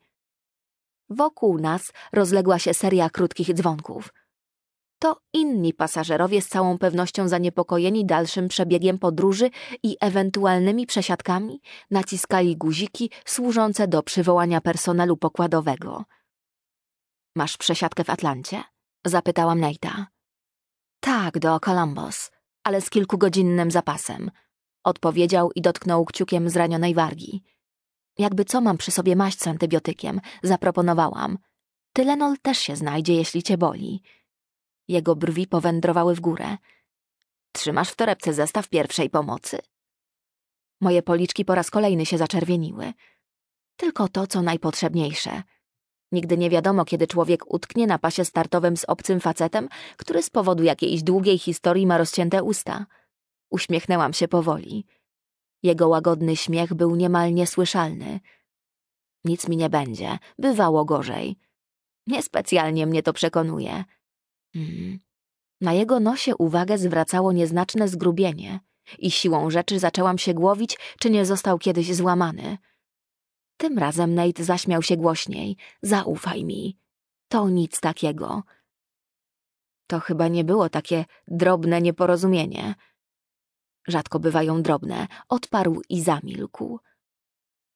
Wokół nas rozległa się seria krótkich dzwonków. To inni pasażerowie z całą pewnością zaniepokojeni dalszym przebiegiem podróży i ewentualnymi przesiadkami naciskali guziki służące do przywołania personelu pokładowego. Masz przesiadkę w Atlancie? Zapytałam Nate'a. Tak, do Columbus, ale z kilkugodzinnym zapasem. Odpowiedział i dotknął kciukiem zranionej wargi. Jakby co mam przy sobie maść z antybiotykiem, zaproponowałam. Tylenol też się znajdzie, jeśli cię boli. Jego brwi powędrowały w górę. Trzymasz w torebce zestaw pierwszej pomocy? Moje policzki po raz kolejny się zaczerwieniły. Tylko to, co najpotrzebniejsze. Nigdy nie wiadomo, kiedy człowiek utknie na pasie startowym z obcym facetem, który z powodu jakiejś długiej historii ma rozcięte usta. Uśmiechnęłam się powoli. Jego łagodny śmiech był niemal niesłyszalny. Nic mi nie będzie, bywało gorzej. Niespecjalnie mnie to przekonuje. Hmm. Na jego nosie uwagę zwracało nieznaczne zgrubienie i siłą rzeczy zaczęłam się głowić, czy nie został kiedyś złamany. Tym razem Nate zaśmiał się głośniej. Zaufaj mi. To nic takiego. To chyba nie było takie drobne nieporozumienie rzadko bywają drobne, odparł i zamilkł.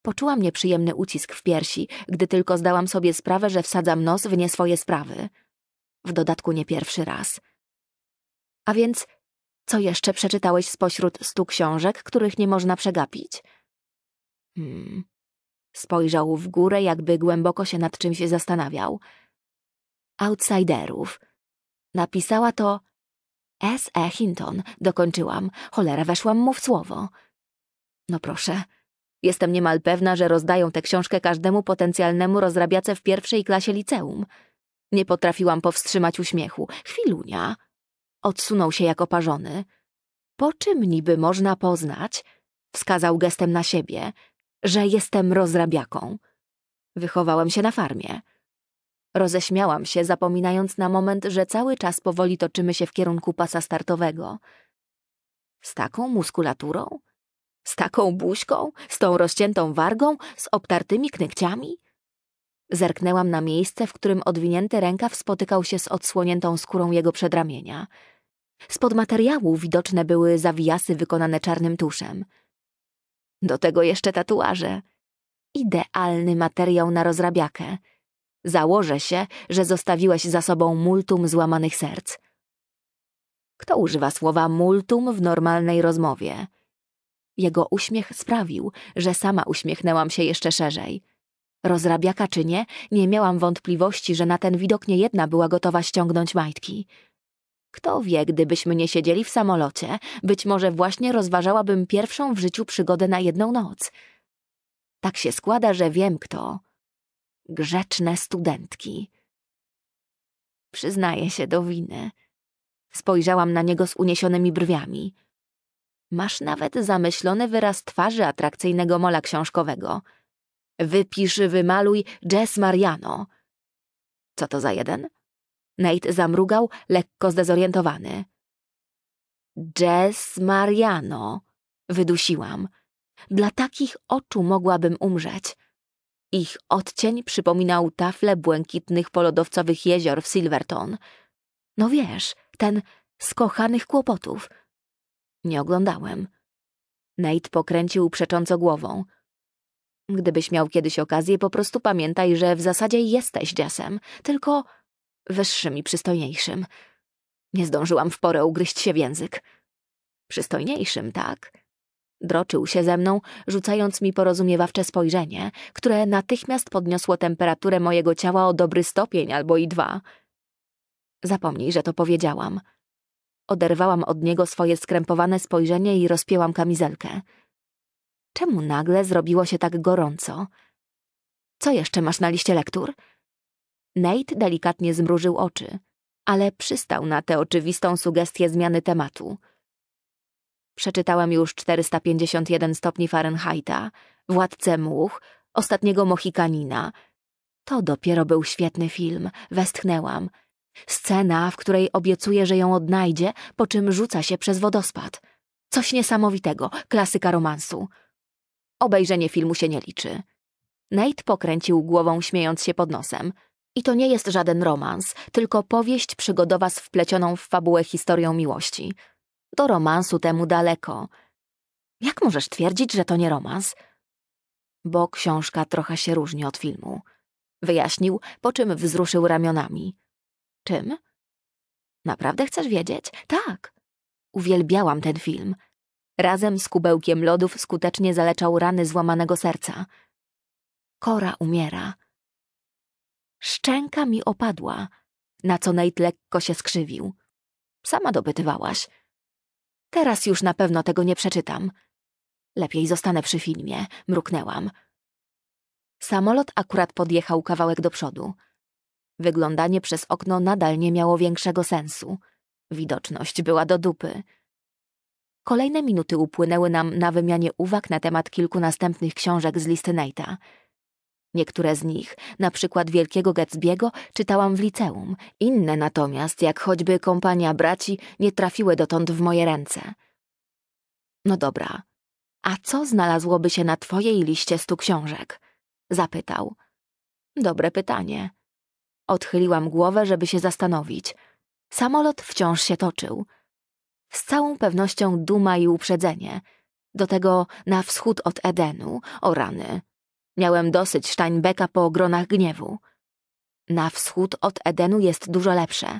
Poczułam nieprzyjemny ucisk w piersi, gdy tylko zdałam sobie sprawę, że wsadzam nos w nie swoje sprawy. W dodatku nie pierwszy raz. A więc, co jeszcze przeczytałeś spośród stu książek, których nie można przegapić? Hmm. Spojrzał w górę, jakby głęboko się nad czymś zastanawiał. Outsiderów. Napisała to S. E. Hinton, dokończyłam. Cholera, weszłam mu w słowo. No proszę. Jestem niemal pewna, że rozdają tę książkę każdemu potencjalnemu rozrabiace w pierwszej klasie liceum. Nie potrafiłam powstrzymać uśmiechu. Chwilunia. Odsunął się jak oparzony. Po czym niby można poznać? Wskazał gestem na siebie, że jestem rozrabiaką. Wychowałem się na farmie. Roześmiałam się, zapominając na moment, że cały czas powoli toczymy się w kierunku pasa startowego. Z taką muskulaturą? Z taką buźką? Z tą rozciętą wargą? Z obtartymi knykciami? Zerknęłam na miejsce, w którym odwinięty rękaw spotykał się z odsłoniętą skórą jego przedramienia. Spod materiału widoczne były zawijasy wykonane czarnym tuszem. Do tego jeszcze tatuaże. Idealny materiał na rozrabiakę – Założę się, że zostawiłeś za sobą multum złamanych serc. Kto używa słowa multum w normalnej rozmowie? Jego uśmiech sprawił, że sama uśmiechnęłam się jeszcze szerzej. Rozrabiaka czy nie, nie miałam wątpliwości, że na ten widok nie jedna była gotowa ściągnąć majtki. Kto wie, gdybyśmy nie siedzieli w samolocie, być może właśnie rozważałabym pierwszą w życiu przygodę na jedną noc. Tak się składa, że wiem kto grzeczne studentki. Przyznaję się do winy. Spojrzałam na niego z uniesionymi brwiami. Masz nawet zamyślony wyraz twarzy atrakcyjnego mola książkowego. Wypisz, wymaluj Jess Mariano. Co to za jeden? Nate zamrugał, lekko zdezorientowany. Jess Mariano, wydusiłam. Dla takich oczu mogłabym umrzeć. Ich odcień przypominał tafle błękitnych polodowcowych jezior w Silverton. No wiesz, ten z kochanych kłopotów. Nie oglądałem. Nate pokręcił przecząco głową. Gdybyś miał kiedyś okazję, po prostu pamiętaj, że w zasadzie jesteś Jessem, tylko wyższym i przystojniejszym. Nie zdążyłam w porę ugryźć się w język. Przystojniejszym, tak? Droczył się ze mną, rzucając mi porozumiewawcze spojrzenie, które natychmiast podniosło temperaturę mojego ciała o dobry stopień albo i dwa. Zapomnij, że to powiedziałam. Oderwałam od niego swoje skrępowane spojrzenie i rozpięłam kamizelkę. Czemu nagle zrobiło się tak gorąco? Co jeszcze masz na liście lektur? Nate delikatnie zmrużył oczy, ale przystał na tę oczywistą sugestię zmiany tematu. Przeczytałem już 451 stopni Fahrenheita, Władcę Much, Ostatniego Mohikanina. To dopiero był świetny film, westchnęłam. Scena, w której obiecuje, że ją odnajdzie, po czym rzuca się przez wodospad. Coś niesamowitego, klasyka romansu. Obejrzenie filmu się nie liczy. Nate pokręcił głową, śmiejąc się pod nosem. I to nie jest żaden romans, tylko powieść przygodowa z wplecioną w fabułę historią miłości. Do romansu temu daleko. Jak możesz twierdzić, że to nie romans? Bo książka trochę się różni od filmu. Wyjaśnił, po czym wzruszył ramionami. Czym? Naprawdę chcesz wiedzieć? Tak. Uwielbiałam ten film. Razem z kubełkiem lodów skutecznie zaleczał rany złamanego serca. Kora umiera. Szczęka mi opadła, na co Nate lekko się skrzywił. Sama dopytywałaś. Teraz już na pewno tego nie przeczytam. Lepiej zostanę przy filmie, mruknęłam. Samolot akurat podjechał kawałek do przodu. Wyglądanie przez okno nadal nie miało większego sensu. Widoczność była do dupy. Kolejne minuty upłynęły nam na wymianie uwag na temat kilku następnych książek z listy Nate'a. Niektóre z nich, na przykład Wielkiego Gatsbiego, czytałam w liceum, inne natomiast, jak choćby kompania braci, nie trafiły dotąd w moje ręce. No dobra, a co znalazłoby się na twojej liście stu książek? Zapytał. Dobre pytanie. Odchyliłam głowę, żeby się zastanowić. Samolot wciąż się toczył. Z całą pewnością duma i uprzedzenie. Do tego na wschód od Edenu, o rany, Miałem dosyć Steinbecka po ogronach gniewu. Na wschód od Edenu jest dużo lepsze.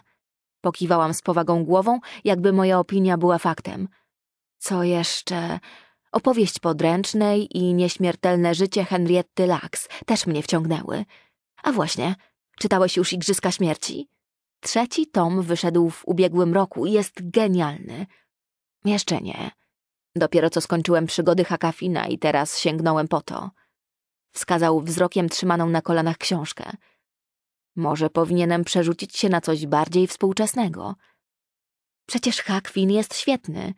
Pokiwałam z powagą głową, jakby moja opinia była faktem. Co jeszcze? Opowieść podręcznej i nieśmiertelne życie Henriety Lacks też mnie wciągnęły. A właśnie, czytałeś już Igrzyska Śmierci? Trzeci tom wyszedł w ubiegłym roku i jest genialny. Jeszcze nie. Dopiero co skończyłem przygody Hakafina i teraz sięgnąłem po to wskazał wzrokiem trzymaną na kolanach książkę. Może powinienem przerzucić się na coś bardziej współczesnego. Przecież Hakwin jest świetny.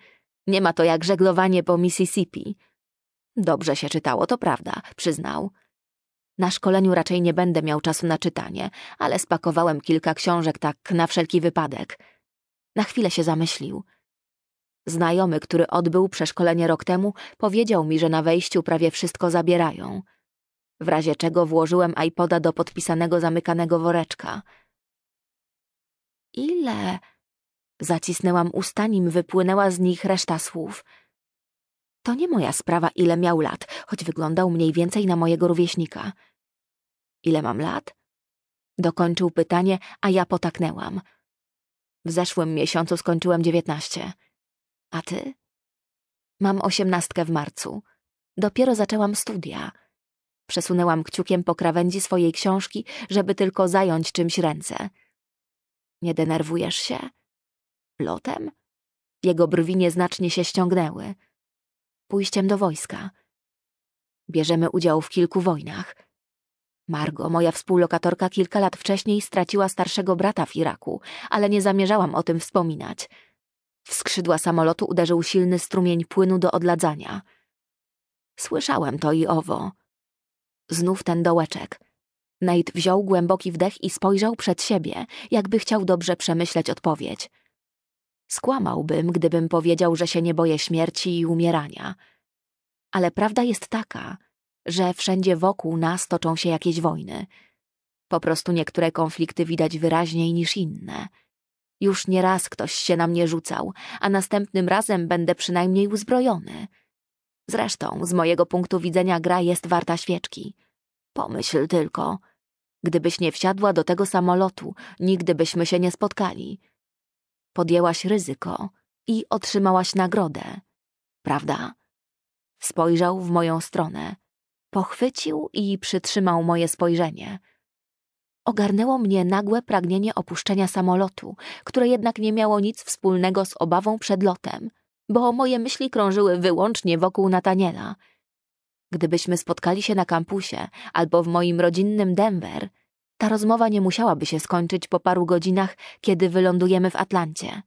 Nie ma to jak żeglowanie po Mississippi. Dobrze się czytało, to prawda, przyznał. Na szkoleniu raczej nie będę miał czasu na czytanie, ale spakowałem kilka książek tak na wszelki wypadek. Na chwilę się zamyślił. Znajomy, który odbył przeszkolenie rok temu, powiedział mi, że na wejściu prawie wszystko zabierają – w razie czego włożyłem iPoda do podpisanego zamykanego woreczka. Ile? Zacisnęłam usta, nim wypłynęła z nich reszta słów. To nie moja sprawa, ile miał lat, choć wyglądał mniej więcej na mojego rówieśnika. Ile mam lat? Dokończył pytanie, a ja potaknęłam. W zeszłym miesiącu skończyłem dziewiętnaście. A ty? Mam osiemnastkę w marcu. Dopiero zaczęłam studia. Przesunęłam kciukiem po krawędzi swojej książki, żeby tylko zająć czymś ręce. Nie denerwujesz się? Lotem? Jego brwi nieznacznie się ściągnęły. Pójściem do wojska. Bierzemy udział w kilku wojnach. Margo, moja współlokatorka, kilka lat wcześniej straciła starszego brata w Iraku, ale nie zamierzałam o tym wspominać. W skrzydła samolotu uderzył silny strumień płynu do odladzania. Słyszałem to i owo. Znów ten dołeczek. Nate wziął głęboki wdech i spojrzał przed siebie, jakby chciał dobrze przemyśleć odpowiedź. Skłamałbym, gdybym powiedział, że się nie boję śmierci i umierania. Ale prawda jest taka, że wszędzie wokół nas toczą się jakieś wojny. Po prostu niektóre konflikty widać wyraźniej niż inne. Już nieraz ktoś się na mnie rzucał, a następnym razem będę przynajmniej uzbrojony. Zresztą, z mojego punktu widzenia gra jest warta świeczki. Pomyśl tylko, gdybyś nie wsiadła do tego samolotu, nigdy byśmy się nie spotkali. Podjęłaś ryzyko i otrzymałaś nagrodę, prawda? Spojrzał w moją stronę. Pochwycił i przytrzymał moje spojrzenie. Ogarnęło mnie nagłe pragnienie opuszczenia samolotu, które jednak nie miało nic wspólnego z obawą przed lotem bo moje myśli krążyły wyłącznie wokół Nataniela. Gdybyśmy spotkali się na kampusie albo w moim rodzinnym Denver, ta rozmowa nie musiałaby się skończyć po paru godzinach, kiedy wylądujemy w Atlancie.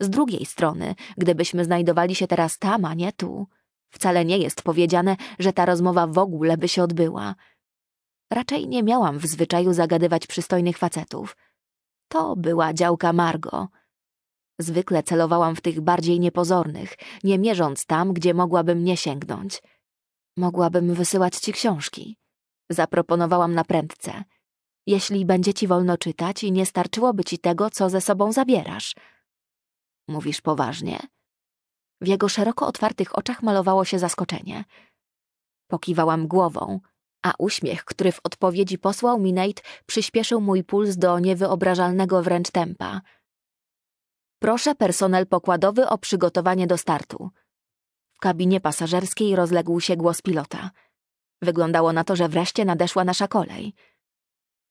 Z drugiej strony, gdybyśmy znajdowali się teraz tam, a nie tu, wcale nie jest powiedziane, że ta rozmowa w ogóle by się odbyła. Raczej nie miałam w zwyczaju zagadywać przystojnych facetów. To była działka Margo. Zwykle celowałam w tych bardziej niepozornych, nie mierząc tam, gdzie mogłabym nie sięgnąć. Mogłabym wysyłać ci książki. Zaproponowałam na prędce. Jeśli będzie ci wolno czytać i nie starczyłoby ci tego, co ze sobą zabierasz. Mówisz poważnie? W jego szeroko otwartych oczach malowało się zaskoczenie. Pokiwałam głową, a uśmiech, który w odpowiedzi posłał mi Nate, przyspieszył mój puls do niewyobrażalnego wręcz tempa. Proszę personel pokładowy o przygotowanie do startu. W kabinie pasażerskiej rozległ się głos pilota. Wyglądało na to, że wreszcie nadeszła nasza kolej.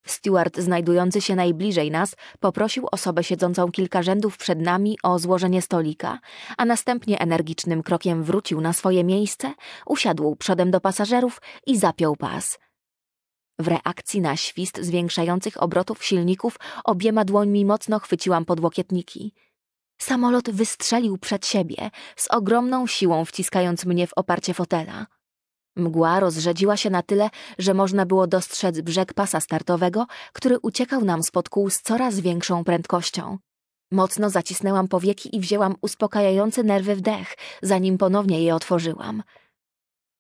Steward, znajdujący się najbliżej nas, poprosił osobę siedzącą kilka rzędów przed nami o złożenie stolika, a następnie energicznym krokiem wrócił na swoje miejsce, usiadł przodem do pasażerów i zapiął pas. W reakcji na świst zwiększających obrotów silników obiema dłońmi mocno chwyciłam podłokietniki. Samolot wystrzelił przed siebie, z ogromną siłą wciskając mnie w oparcie fotela. Mgła rozrzedziła się na tyle, że można było dostrzec brzeg pasa startowego, który uciekał nam spod kół z coraz większą prędkością. Mocno zacisnęłam powieki i wzięłam uspokajający nerwy wdech, zanim ponownie je otworzyłam.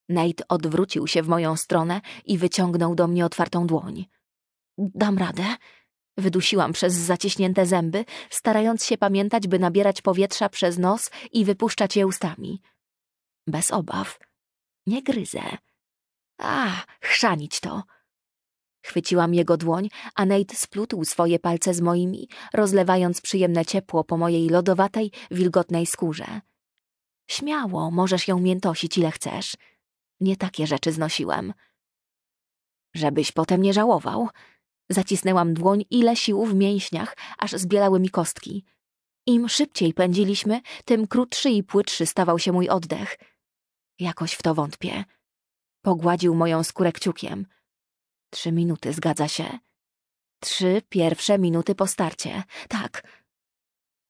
Nate odwrócił się w moją stronę i wyciągnął do mnie otwartą dłoń. Dam radę, Wydusiłam przez zaciśnięte zęby, starając się pamiętać, by nabierać powietrza przez nos i wypuszczać je ustami. Bez obaw. Nie gryzę. A, chrzanić to. Chwyciłam jego dłoń, a Nate splótł swoje palce z moimi, rozlewając przyjemne ciepło po mojej lodowatej, wilgotnej skórze. Śmiało, możesz ją miętosić ile chcesz. Nie takie rzeczy znosiłem. Żebyś potem nie żałował – Zacisnęłam dłoń ile sił w mięśniach, aż zbielały mi kostki. Im szybciej pędziliśmy, tym krótszy i płytszy stawał się mój oddech. Jakoś w to wątpię. Pogładził moją skórę kciukiem. Trzy minuty, zgadza się. Trzy pierwsze minuty po starcie. Tak.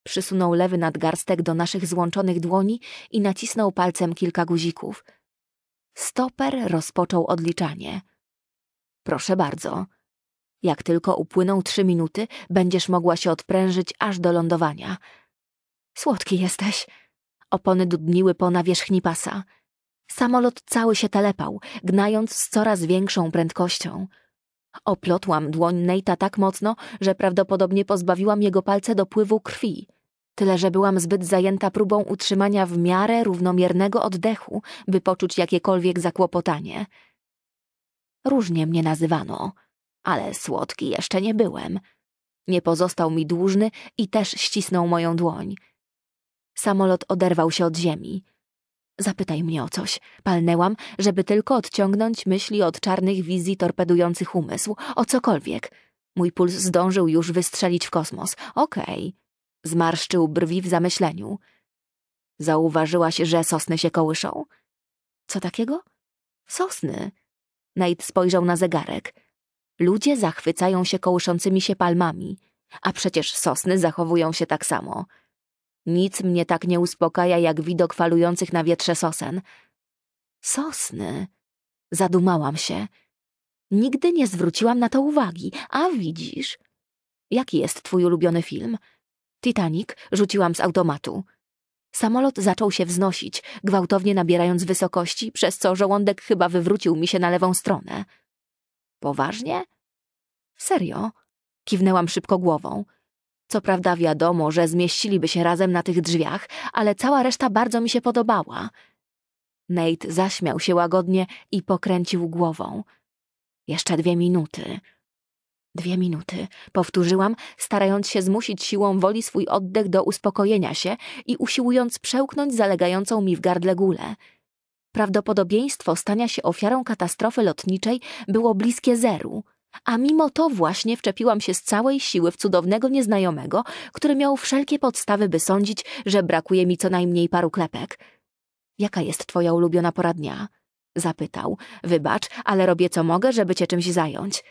Przysunął lewy nadgarstek do naszych złączonych dłoni i nacisnął palcem kilka guzików. Stoper rozpoczął odliczanie. Proszę bardzo. Jak tylko upłyną trzy minuty, będziesz mogła się odprężyć aż do lądowania. Słodki jesteś. Opony dudniły po nawierzchni pasa. Samolot cały się telepał, gnając z coraz większą prędkością. Oplotłam dłoń Neita tak mocno, że prawdopodobnie pozbawiłam jego palce dopływu krwi. Tyle, że byłam zbyt zajęta próbą utrzymania w miarę równomiernego oddechu, by poczuć jakiekolwiek zakłopotanie. Różnie mnie nazywano ale słodki jeszcze nie byłem. Nie pozostał mi dłużny i też ścisnął moją dłoń. Samolot oderwał się od ziemi. Zapytaj mnie o coś. Palnęłam, żeby tylko odciągnąć myśli od czarnych wizji torpedujących umysł, o cokolwiek. Mój puls zdążył już wystrzelić w kosmos. Okej. Okay. Zmarszczył brwi w zamyśleniu. Zauważyłaś, że sosny się kołyszą? Co takiego? Sosny. Nate spojrzał na zegarek. Ludzie zachwycają się kołyszącymi się palmami, a przecież sosny zachowują się tak samo. Nic mnie tak nie uspokaja jak widok falujących na wietrze sosen. Sosny. Zadumałam się. Nigdy nie zwróciłam na to uwagi, a widzisz. Jaki jest twój ulubiony film? Titanic rzuciłam z automatu. Samolot zaczął się wznosić, gwałtownie nabierając wysokości, przez co żołądek chyba wywrócił mi się na lewą stronę. Poważnie? Serio? Kiwnęłam szybko głową. Co prawda wiadomo, że zmieściliby się razem na tych drzwiach, ale cała reszta bardzo mi się podobała. Nate zaśmiał się łagodnie i pokręcił głową. Jeszcze dwie minuty. Dwie minuty, powtórzyłam, starając się zmusić siłą woli swój oddech do uspokojenia się i usiłując przełknąć zalegającą mi w gardle gulę. Prawdopodobieństwo stania się ofiarą katastrofy lotniczej było bliskie zeru, a mimo to właśnie wczepiłam się z całej siły w cudownego nieznajomego, który miał wszelkie podstawy, by sądzić, że brakuje mi co najmniej paru klepek. Jaka jest twoja ulubiona pora dnia? Zapytał. Wybacz, ale robię co mogę, żeby cię czymś zająć.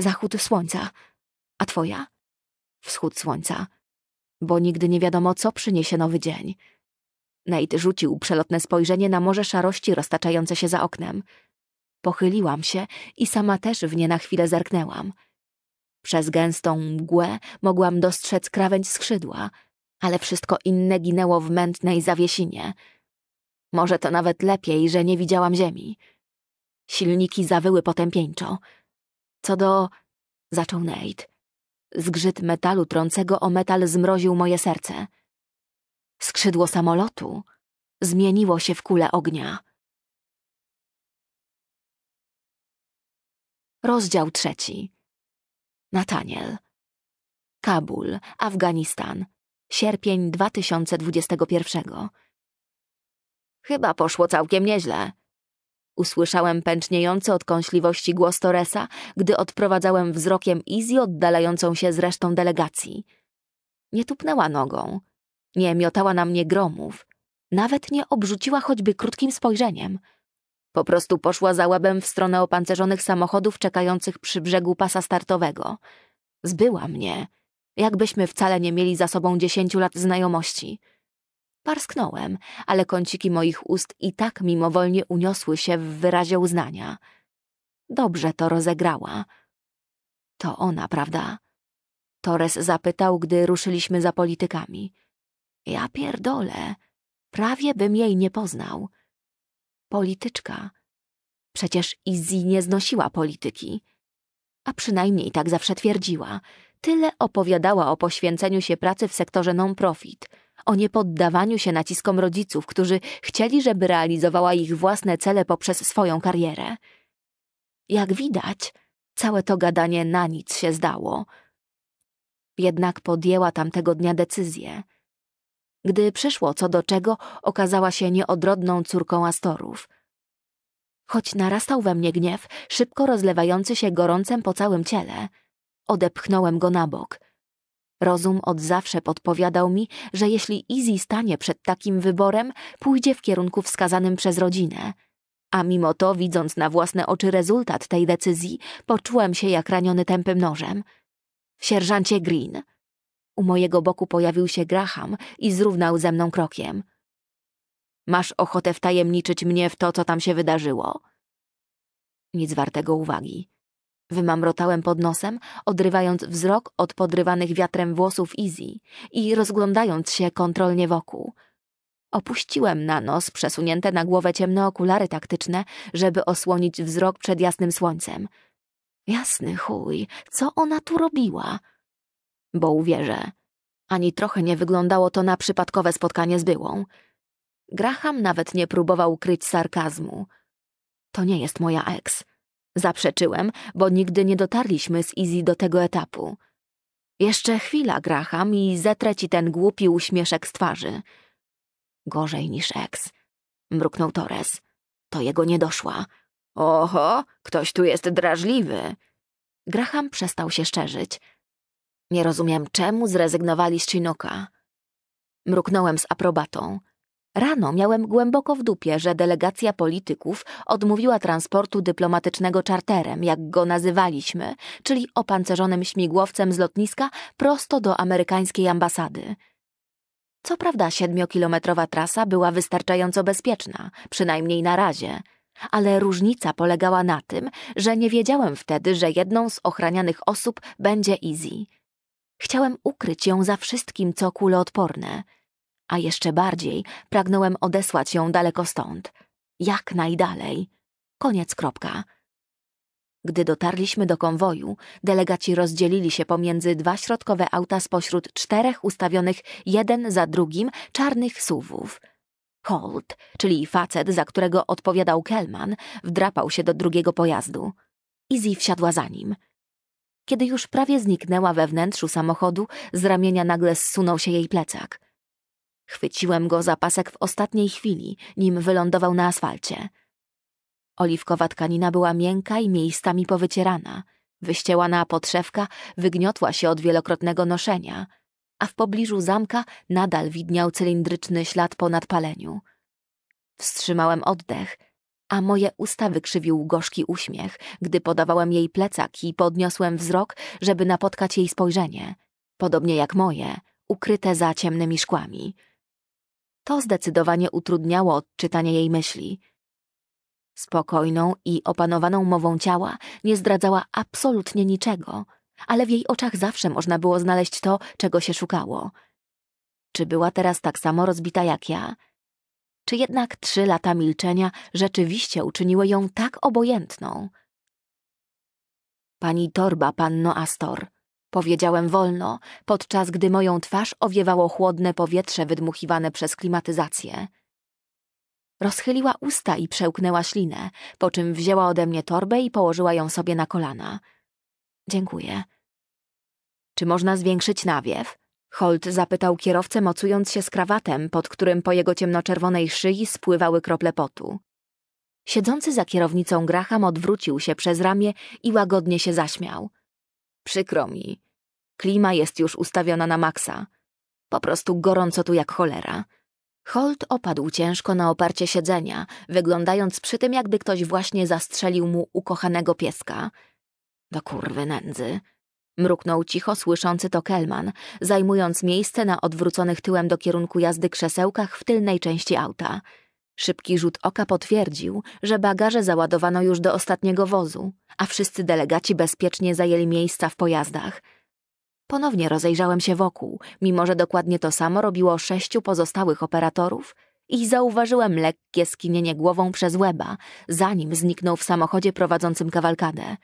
Zachód słońca. A twoja? Wschód słońca. Bo nigdy nie wiadomo, co przyniesie nowy dzień. Nate rzucił przelotne spojrzenie na morze szarości roztaczające się za oknem. Pochyliłam się i sama też w nie na chwilę zerknęłam. Przez gęstą mgłę mogłam dostrzec krawędź skrzydła, ale wszystko inne ginęło w mętnej zawiesinie. Może to nawet lepiej, że nie widziałam ziemi. Silniki zawyły potępieńczo. Co do... zaczął Nate. Zgrzyt metalu trącego o metal zmroził moje serce. Skrzydło samolotu zmieniło się w kulę ognia. Rozdział trzeci. Nataniel. Kabul, Afganistan. Sierpień 2021. Chyba poszło całkiem nieźle. Usłyszałem pęczniejący od kąśliwości głos Torresa, gdy odprowadzałem wzrokiem Izzy oddalającą się z resztą delegacji. Nie tupnęła nogą. Nie miotała na mnie gromów. Nawet nie obrzuciła choćby krótkim spojrzeniem. Po prostu poszła za łebem w stronę opancerzonych samochodów czekających przy brzegu pasa startowego. Zbyła mnie, jakbyśmy wcale nie mieli za sobą dziesięciu lat znajomości. Parsknąłem, ale kąciki moich ust i tak mimowolnie uniosły się w wyrazie uznania. Dobrze to rozegrała. To ona, prawda? Torres zapytał, gdy ruszyliśmy za politykami. Ja pierdolę, prawie bym jej nie poznał. Polityczka. Przecież Izzy nie znosiła polityki. A przynajmniej tak zawsze twierdziła. Tyle opowiadała o poświęceniu się pracy w sektorze non-profit, o niepoddawaniu się naciskom rodziców, którzy chcieli, żeby realizowała ich własne cele poprzez swoją karierę. Jak widać, całe to gadanie na nic się zdało. Jednak podjęła tamtego dnia decyzję. Gdy przeszło co do czego, okazała się nieodrodną córką Astorów. Choć narastał we mnie gniew, szybko rozlewający się gorącem po całym ciele, odepchnąłem go na bok. Rozum od zawsze podpowiadał mi, że jeśli Izzy stanie przed takim wyborem, pójdzie w kierunku wskazanym przez rodzinę. A mimo to, widząc na własne oczy rezultat tej decyzji, poczułem się jak raniony tępym nożem. Sierżancie Green, u mojego boku pojawił się Graham i zrównał ze mną krokiem. Masz ochotę wtajemniczyć mnie w to, co tam się wydarzyło? Nic wartego uwagi. Wymamrotałem pod nosem, odrywając wzrok od podrywanych wiatrem włosów Izzy i rozglądając się kontrolnie wokół. Opuściłem na nos przesunięte na głowę ciemne okulary taktyczne, żeby osłonić wzrok przed jasnym słońcem. Jasny chuj, co ona tu robiła? bo uwierzę. Ani trochę nie wyglądało to na przypadkowe spotkanie z byłą. Graham nawet nie próbował ukryć sarkazmu. To nie jest moja eks. Zaprzeczyłem, bo nigdy nie dotarliśmy z Izzy do tego etapu. Jeszcze chwila, Graham, i zetrę ci ten głupi uśmieszek z twarzy. Gorzej niż eks, mruknął Torres. To jego nie doszła. Oho, ktoś tu jest drażliwy. Graham przestał się szczerzyć. Nie rozumiem, czemu zrezygnowali z Chinooka. Mruknąłem z aprobatą. Rano miałem głęboko w dupie, że delegacja polityków odmówiła transportu dyplomatycznego czarterem, jak go nazywaliśmy, czyli opancerzonym śmigłowcem z lotniska prosto do amerykańskiej ambasady. Co prawda siedmiokilometrowa trasa była wystarczająco bezpieczna, przynajmniej na razie, ale różnica polegała na tym, że nie wiedziałem wtedy, że jedną z ochranianych osób będzie Izzy. Chciałem ukryć ją za wszystkim, co kuloodporne, a jeszcze bardziej pragnąłem odesłać ją daleko stąd, jak najdalej. Koniec kropka. Gdy dotarliśmy do konwoju, delegaci rozdzielili się pomiędzy dwa środkowe auta spośród czterech ustawionych jeden za drugim czarnych suwów. Holt, czyli facet, za którego odpowiadał Kelman, wdrapał się do drugiego pojazdu. Izzy wsiadła za nim – kiedy już prawie zniknęła we wnętrzu samochodu, z ramienia nagle zsunął się jej plecak. Chwyciłem go za pasek w ostatniej chwili, nim wylądował na asfalcie. Oliwkowa tkanina była miękka i miejscami powycierana. na podszewka wygniotła się od wielokrotnego noszenia, a w pobliżu zamka nadal widniał cylindryczny ślad po nadpaleniu. Wstrzymałem oddech – a moje usta wykrzywił gorzki uśmiech, gdy podawałem jej plecak i podniosłem wzrok, żeby napotkać jej spojrzenie, podobnie jak moje, ukryte za ciemnymi szkłami. To zdecydowanie utrudniało odczytanie jej myśli. Spokojną i opanowaną mową ciała nie zdradzała absolutnie niczego, ale w jej oczach zawsze można było znaleźć to, czego się szukało. Czy była teraz tak samo rozbita jak ja? czy jednak trzy lata milczenia rzeczywiście uczyniły ją tak obojętną. Pani torba, panno Astor, powiedziałem wolno, podczas gdy moją twarz owiewało chłodne powietrze wydmuchiwane przez klimatyzację. Rozchyliła usta i przełknęła ślinę, po czym wzięła ode mnie torbę i położyła ją sobie na kolana. Dziękuję. Czy można zwiększyć nawiew? Holt zapytał kierowcę, mocując się z krawatem, pod którym po jego ciemnoczerwonej szyi spływały krople potu. Siedzący za kierownicą Graham odwrócił się przez ramię i łagodnie się zaśmiał. Przykro mi. Klima jest już ustawiona na maksa. Po prostu gorąco tu jak cholera. Holt opadł ciężko na oparcie siedzenia, wyglądając przy tym, jakby ktoś właśnie zastrzelił mu ukochanego pieska. Do kurwy nędzy. Mruknął cicho słyszący to Kelman, zajmując miejsce na odwróconych tyłem do kierunku jazdy krzesełkach w tylnej części auta. Szybki rzut oka potwierdził, że bagaże załadowano już do ostatniego wozu, a wszyscy delegaci bezpiecznie zajęli miejsca w pojazdach. Ponownie rozejrzałem się wokół, mimo że dokładnie to samo robiło sześciu pozostałych operatorów i zauważyłem lekkie skinienie głową przez łeba, zanim zniknął w samochodzie prowadzącym kawalkadę.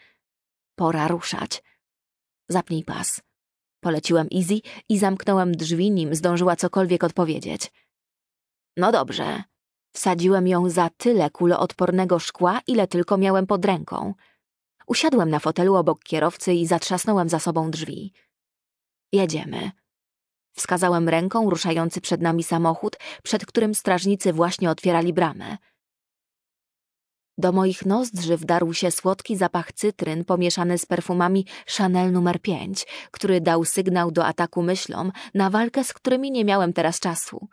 Pora ruszać. Zapnij pas. Poleciłem Izzy i zamknąłem drzwi, nim zdążyła cokolwiek odpowiedzieć. No dobrze. Wsadziłem ją za tyle kuloodpornego szkła, ile tylko miałem pod ręką. Usiadłem na fotelu obok kierowcy i zatrzasnąłem za sobą drzwi. Jedziemy. Wskazałem ręką ruszający przed nami samochód, przed którym strażnicy właśnie otwierali bramę. Do moich nozdrzy wdarł się słodki zapach cytryn pomieszany z perfumami Chanel numer 5, który dał sygnał do ataku myślom na walkę, z którymi nie miałem teraz czasu.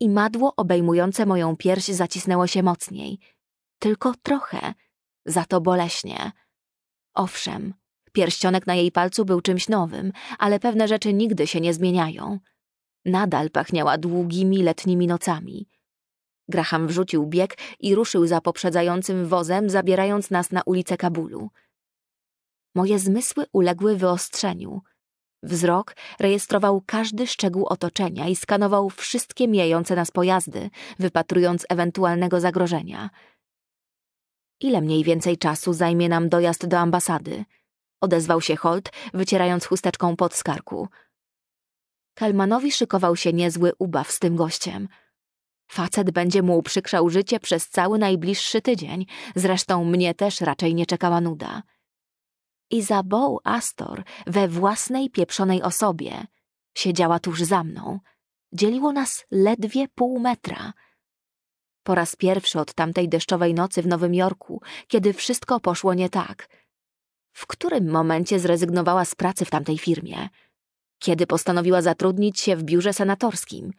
I madło obejmujące moją pierś zacisnęło się mocniej. Tylko trochę, za to boleśnie. Owszem, pierścionek na jej palcu był czymś nowym, ale pewne rzeczy nigdy się nie zmieniają. Nadal pachniała długimi letnimi nocami – Graham wrzucił bieg i ruszył za poprzedzającym wozem, zabierając nas na ulicę Kabulu. Moje zmysły uległy wyostrzeniu. Wzrok rejestrował każdy szczegół otoczenia i skanował wszystkie mijające nas pojazdy, wypatrując ewentualnego zagrożenia. Ile mniej więcej czasu zajmie nam dojazd do ambasady? Odezwał się Holt, wycierając chusteczką pod skarku. Kalmanowi szykował się niezły ubaw z tym gościem – Facet będzie mu uprzykrzał życie przez cały najbliższy tydzień, zresztą mnie też raczej nie czekała nuda. Isabeau Astor we własnej pieprzonej osobie siedziała tuż za mną. Dzieliło nas ledwie pół metra. Po raz pierwszy od tamtej deszczowej nocy w Nowym Jorku, kiedy wszystko poszło nie tak. W którym momencie zrezygnowała z pracy w tamtej firmie? Kiedy postanowiła zatrudnić się w biurze senatorskim –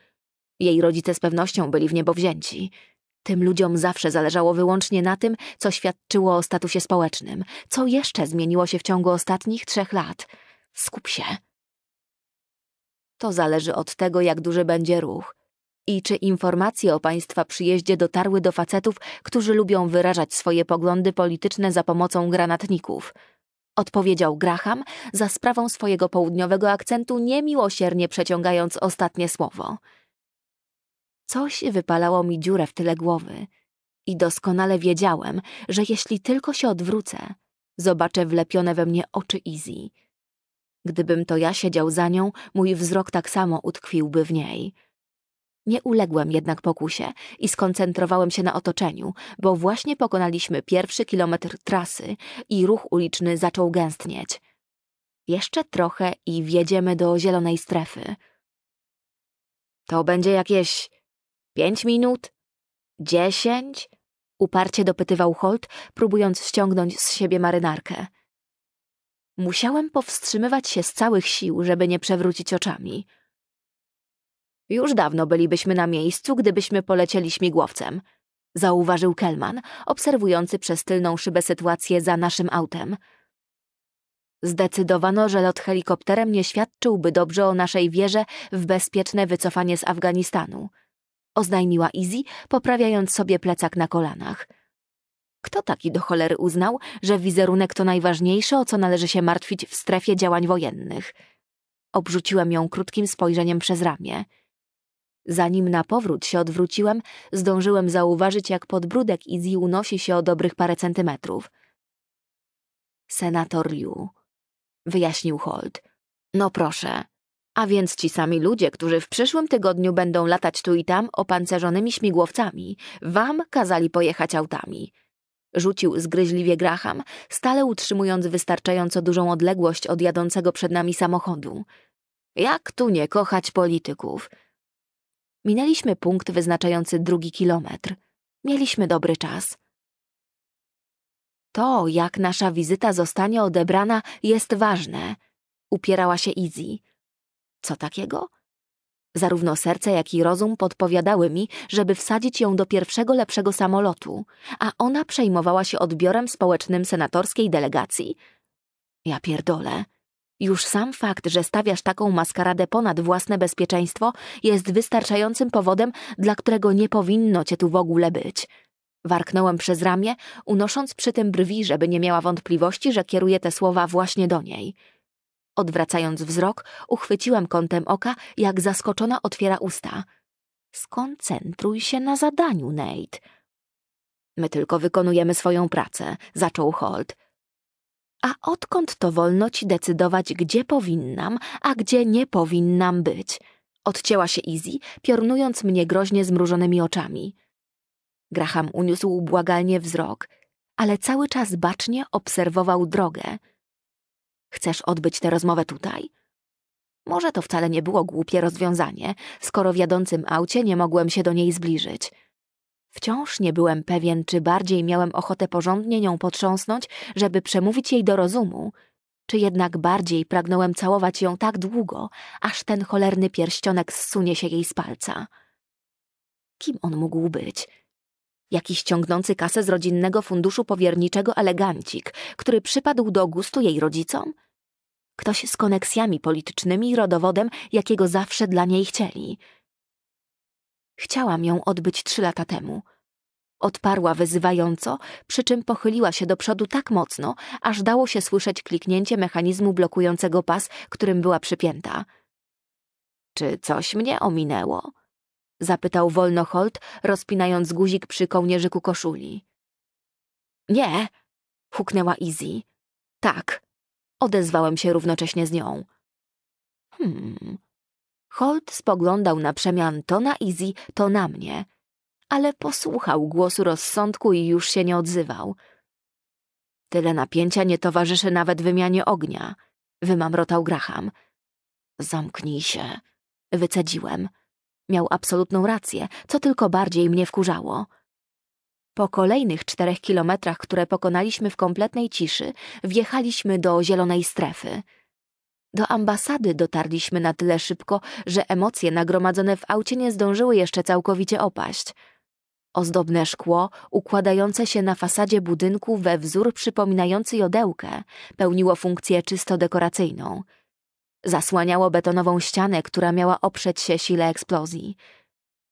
jej rodzice z pewnością byli w niebo wzięci. Tym ludziom zawsze zależało wyłącznie na tym, co świadczyło o statusie społecznym, co jeszcze zmieniło się w ciągu ostatnich trzech lat. Skup się. To zależy od tego, jak duży będzie ruch i czy informacje o państwa przyjeździe dotarły do facetów, którzy lubią wyrażać swoje poglądy polityczne za pomocą granatników. Odpowiedział Graham za sprawą swojego południowego akcentu, niemiłosiernie przeciągając ostatnie słowo. Coś wypalało mi dziurę w tyle głowy i doskonale wiedziałem, że jeśli tylko się odwrócę, zobaczę wlepione we mnie oczy Izzy. Gdybym to ja siedział za nią, mój wzrok tak samo utkwiłby w niej. Nie uległem jednak pokusie i skoncentrowałem się na otoczeniu, bo właśnie pokonaliśmy pierwszy kilometr trasy i ruch uliczny zaczął gęstnieć. Jeszcze trochę i wjedziemy do zielonej strefy. To będzie jakieś Pięć minut? Dziesięć? Uparcie dopytywał Holt, próbując ściągnąć z siebie marynarkę. Musiałem powstrzymywać się z całych sił, żeby nie przewrócić oczami. Już dawno bylibyśmy na miejscu, gdybyśmy polecieli śmigłowcem, zauważył Kelman, obserwujący przez tylną szybę sytuację za naszym autem. Zdecydowano, że lot helikopterem nie świadczyłby dobrze o naszej wierze w bezpieczne wycofanie z Afganistanu oznajmiła Izzy, poprawiając sobie plecak na kolanach. Kto taki do cholery uznał, że wizerunek to najważniejsze, o co należy się martwić w strefie działań wojennych? Obrzuciłem ją krótkim spojrzeniem przez ramię. Zanim na powrót się odwróciłem, zdążyłem zauważyć, jak podbródek Izzy unosi się o dobrych parę centymetrów. Senator Liu, wyjaśnił Holt. No proszę. A więc ci sami ludzie, którzy w przyszłym tygodniu będą latać tu i tam opancerzonymi śmigłowcami, wam kazali pojechać autami. Rzucił zgryźliwie Graham, stale utrzymując wystarczająco dużą odległość od jadącego przed nami samochodu. Jak tu nie kochać polityków? Minęliśmy punkt wyznaczający drugi kilometr. Mieliśmy dobry czas. To, jak nasza wizyta zostanie odebrana, jest ważne, upierała się Izzy. Co takiego? Zarówno serce, jak i rozum podpowiadały mi, żeby wsadzić ją do pierwszego lepszego samolotu, a ona przejmowała się odbiorem społecznym senatorskiej delegacji. Ja pierdolę. Już sam fakt, że stawiasz taką maskaradę ponad własne bezpieczeństwo, jest wystarczającym powodem, dla którego nie powinno cię tu w ogóle być. Warknąłem przez ramię, unosząc przy tym brwi, żeby nie miała wątpliwości, że kieruję te słowa właśnie do niej – Odwracając wzrok, uchwyciłam kątem oka, jak zaskoczona otwiera usta. Skoncentruj się na zadaniu, Nate. My tylko wykonujemy swoją pracę, zaczął Holt. A odkąd to wolno ci decydować, gdzie powinnam, a gdzie nie powinnam być? Odcięła się Izzy, piornując mnie groźnie zmrużonymi oczami. Graham uniósł błagalnie wzrok, ale cały czas bacznie obserwował drogę. Chcesz odbyć tę rozmowę tutaj? Może to wcale nie było głupie rozwiązanie, skoro w jadącym aucie nie mogłem się do niej zbliżyć. Wciąż nie byłem pewien, czy bardziej miałem ochotę porządnie nią potrząsnąć, żeby przemówić jej do rozumu, czy jednak bardziej pragnąłem całować ją tak długo, aż ten cholerny pierścionek zsunie się jej z palca. Kim on mógł być? jakiś ciągnący kasę z rodzinnego funduszu powierniczego elegancik, który przypadł do gustu jej rodzicom? Ktoś z koneksjami politycznymi i rodowodem, jakiego zawsze dla niej chcieli. Chciałam ją odbyć trzy lata temu. Odparła wyzywająco, przy czym pochyliła się do przodu tak mocno, aż dało się słyszeć kliknięcie mechanizmu blokującego pas, którym była przypięta. Czy coś mnie ominęło? Zapytał wolno Holt, rozpinając guzik przy kołnierzyku koszuli. Nie, huknęła Izzy. Tak, odezwałem się równocześnie z nią. Hmm. Holt spoglądał na przemian to na Izzy, to na mnie, ale posłuchał głosu rozsądku i już się nie odzywał. Tyle napięcia nie towarzyszy nawet wymianie ognia, wymamrotał Graham. Zamknij się, wycedziłem. Miał absolutną rację, co tylko bardziej mnie wkurzało. Po kolejnych czterech kilometrach, które pokonaliśmy w kompletnej ciszy, wjechaliśmy do zielonej strefy. Do ambasady dotarliśmy na tyle szybko, że emocje nagromadzone w aucie nie zdążyły jeszcze całkowicie opaść. Ozdobne szkło, układające się na fasadzie budynku we wzór przypominający jodełkę, pełniło funkcję czysto dekoracyjną – Zasłaniało betonową ścianę, która miała oprzeć się sile eksplozji.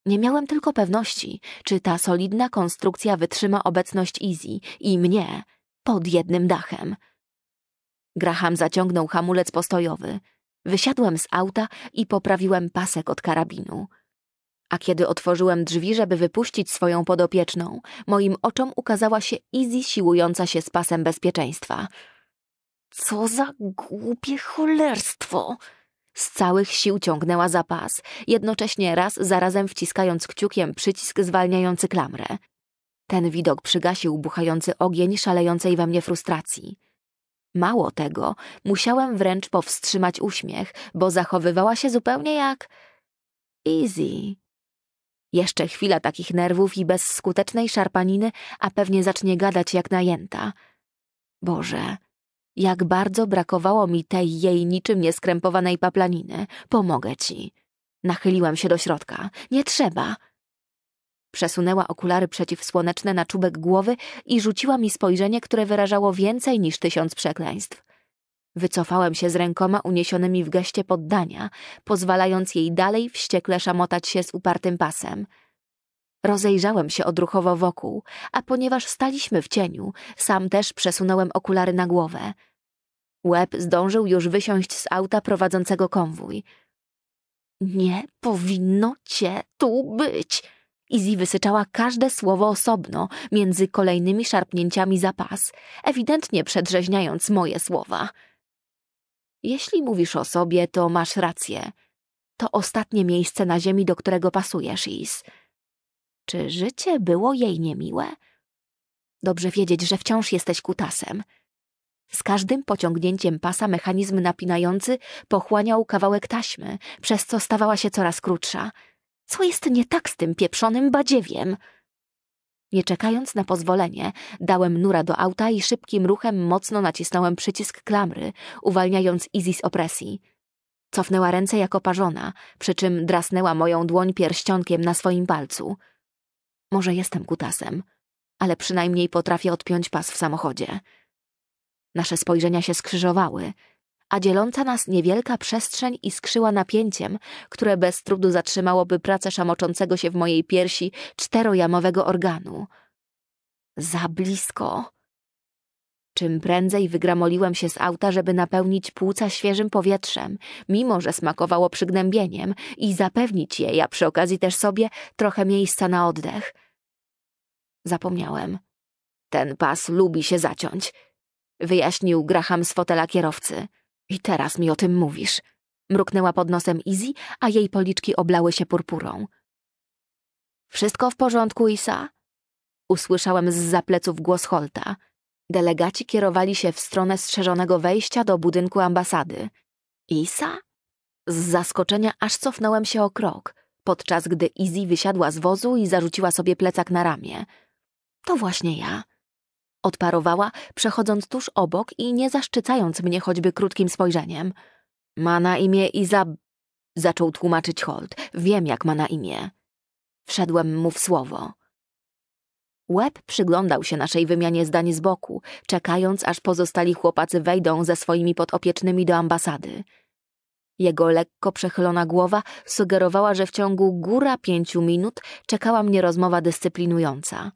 Nie miałem tylko pewności, czy ta solidna konstrukcja wytrzyma obecność Izzy i mnie pod jednym dachem. Graham zaciągnął hamulec postojowy. Wysiadłem z auta i poprawiłem pasek od karabinu. A kiedy otworzyłem drzwi, żeby wypuścić swoją podopieczną, moim oczom ukazała się Izzy siłująca się z pasem bezpieczeństwa – co za głupie cholerstwo! Z całych sił ciągnęła za pas, jednocześnie raz zarazem wciskając kciukiem przycisk zwalniający klamrę. Ten widok przygasił buchający ogień szalejącej we mnie frustracji. Mało tego, musiałem wręcz powstrzymać uśmiech, bo zachowywała się zupełnie jak... Easy. Jeszcze chwila takich nerwów i bezskutecznej szarpaniny, a pewnie zacznie gadać jak najęta. Boże, jak bardzo brakowało mi tej jej niczym nieskrępowanej paplaniny. Pomogę ci. Nachyliłam się do środka. Nie trzeba. Przesunęła okulary przeciwsłoneczne na czubek głowy i rzuciła mi spojrzenie, które wyrażało więcej niż tysiąc przekleństw. Wycofałem się z rękoma uniesionymi w geście poddania, pozwalając jej dalej wściekle szamotać się z upartym pasem – Rozejrzałem się odruchowo wokół, a ponieważ staliśmy w cieniu, sam też przesunąłem okulary na głowę. Łeb zdążył już wysiąść z auta prowadzącego konwój. Nie powinno cię tu być! Izzy wysyczała każde słowo osobno między kolejnymi szarpnięciami za pas, ewidentnie przedrzeźniając moje słowa. Jeśli mówisz o sobie, to masz rację. To ostatnie miejsce na ziemi, do którego pasujesz, Izzy. Czy życie było jej niemiłe? Dobrze wiedzieć, że wciąż jesteś kutasem. Z każdym pociągnięciem pasa mechanizm napinający pochłaniał kawałek taśmy, przez co stawała się coraz krótsza. Co jest nie tak z tym pieprzonym badziewiem? Nie czekając na pozwolenie, dałem nura do auta i szybkim ruchem mocno nacisnąłem przycisk klamry, uwalniając Izzy z opresji. Cofnęła ręce jako parzona, przy czym drasnęła moją dłoń pierścionkiem na swoim palcu – może jestem kutasem, ale przynajmniej potrafię odpiąć pas w samochodzie. Nasze spojrzenia się skrzyżowały, a dzieląca nas niewielka przestrzeń iskrzyła napięciem, które bez trudu zatrzymałoby pracę szamoczącego się w mojej piersi czterojamowego organu. Za blisko. Czym prędzej wygramoliłem się z auta, żeby napełnić płuca świeżym powietrzem, mimo że smakowało przygnębieniem, i zapewnić je, ja przy okazji też sobie, trochę miejsca na oddech. Zapomniałem. Ten pas lubi się zaciąć. Wyjaśnił Graham z fotela kierowcy. I teraz mi o tym mówisz. Mruknęła pod nosem Izzy, a jej policzki oblały się purpurą. Wszystko w porządku, Isa? Usłyszałem z zapleców głos Holta. Delegaci kierowali się w stronę strzeżonego wejścia do budynku ambasady. Isa? Z zaskoczenia aż cofnąłem się o krok, podczas gdy Izzy wysiadła z wozu i zarzuciła sobie plecak na ramię. To właśnie ja. Odparowała, przechodząc tuż obok i nie zaszczycając mnie choćby krótkim spojrzeniem. Ma na imię Izab... Zaczął tłumaczyć Holt. Wiem, jak ma na imię. Wszedłem mu w słowo. Łeb przyglądał się naszej wymianie zdań z boku, czekając, aż pozostali chłopacy wejdą ze swoimi podopiecznymi do ambasady. Jego lekko przechylona głowa sugerowała, że w ciągu góra pięciu minut czekała mnie rozmowa dyscyplinująca.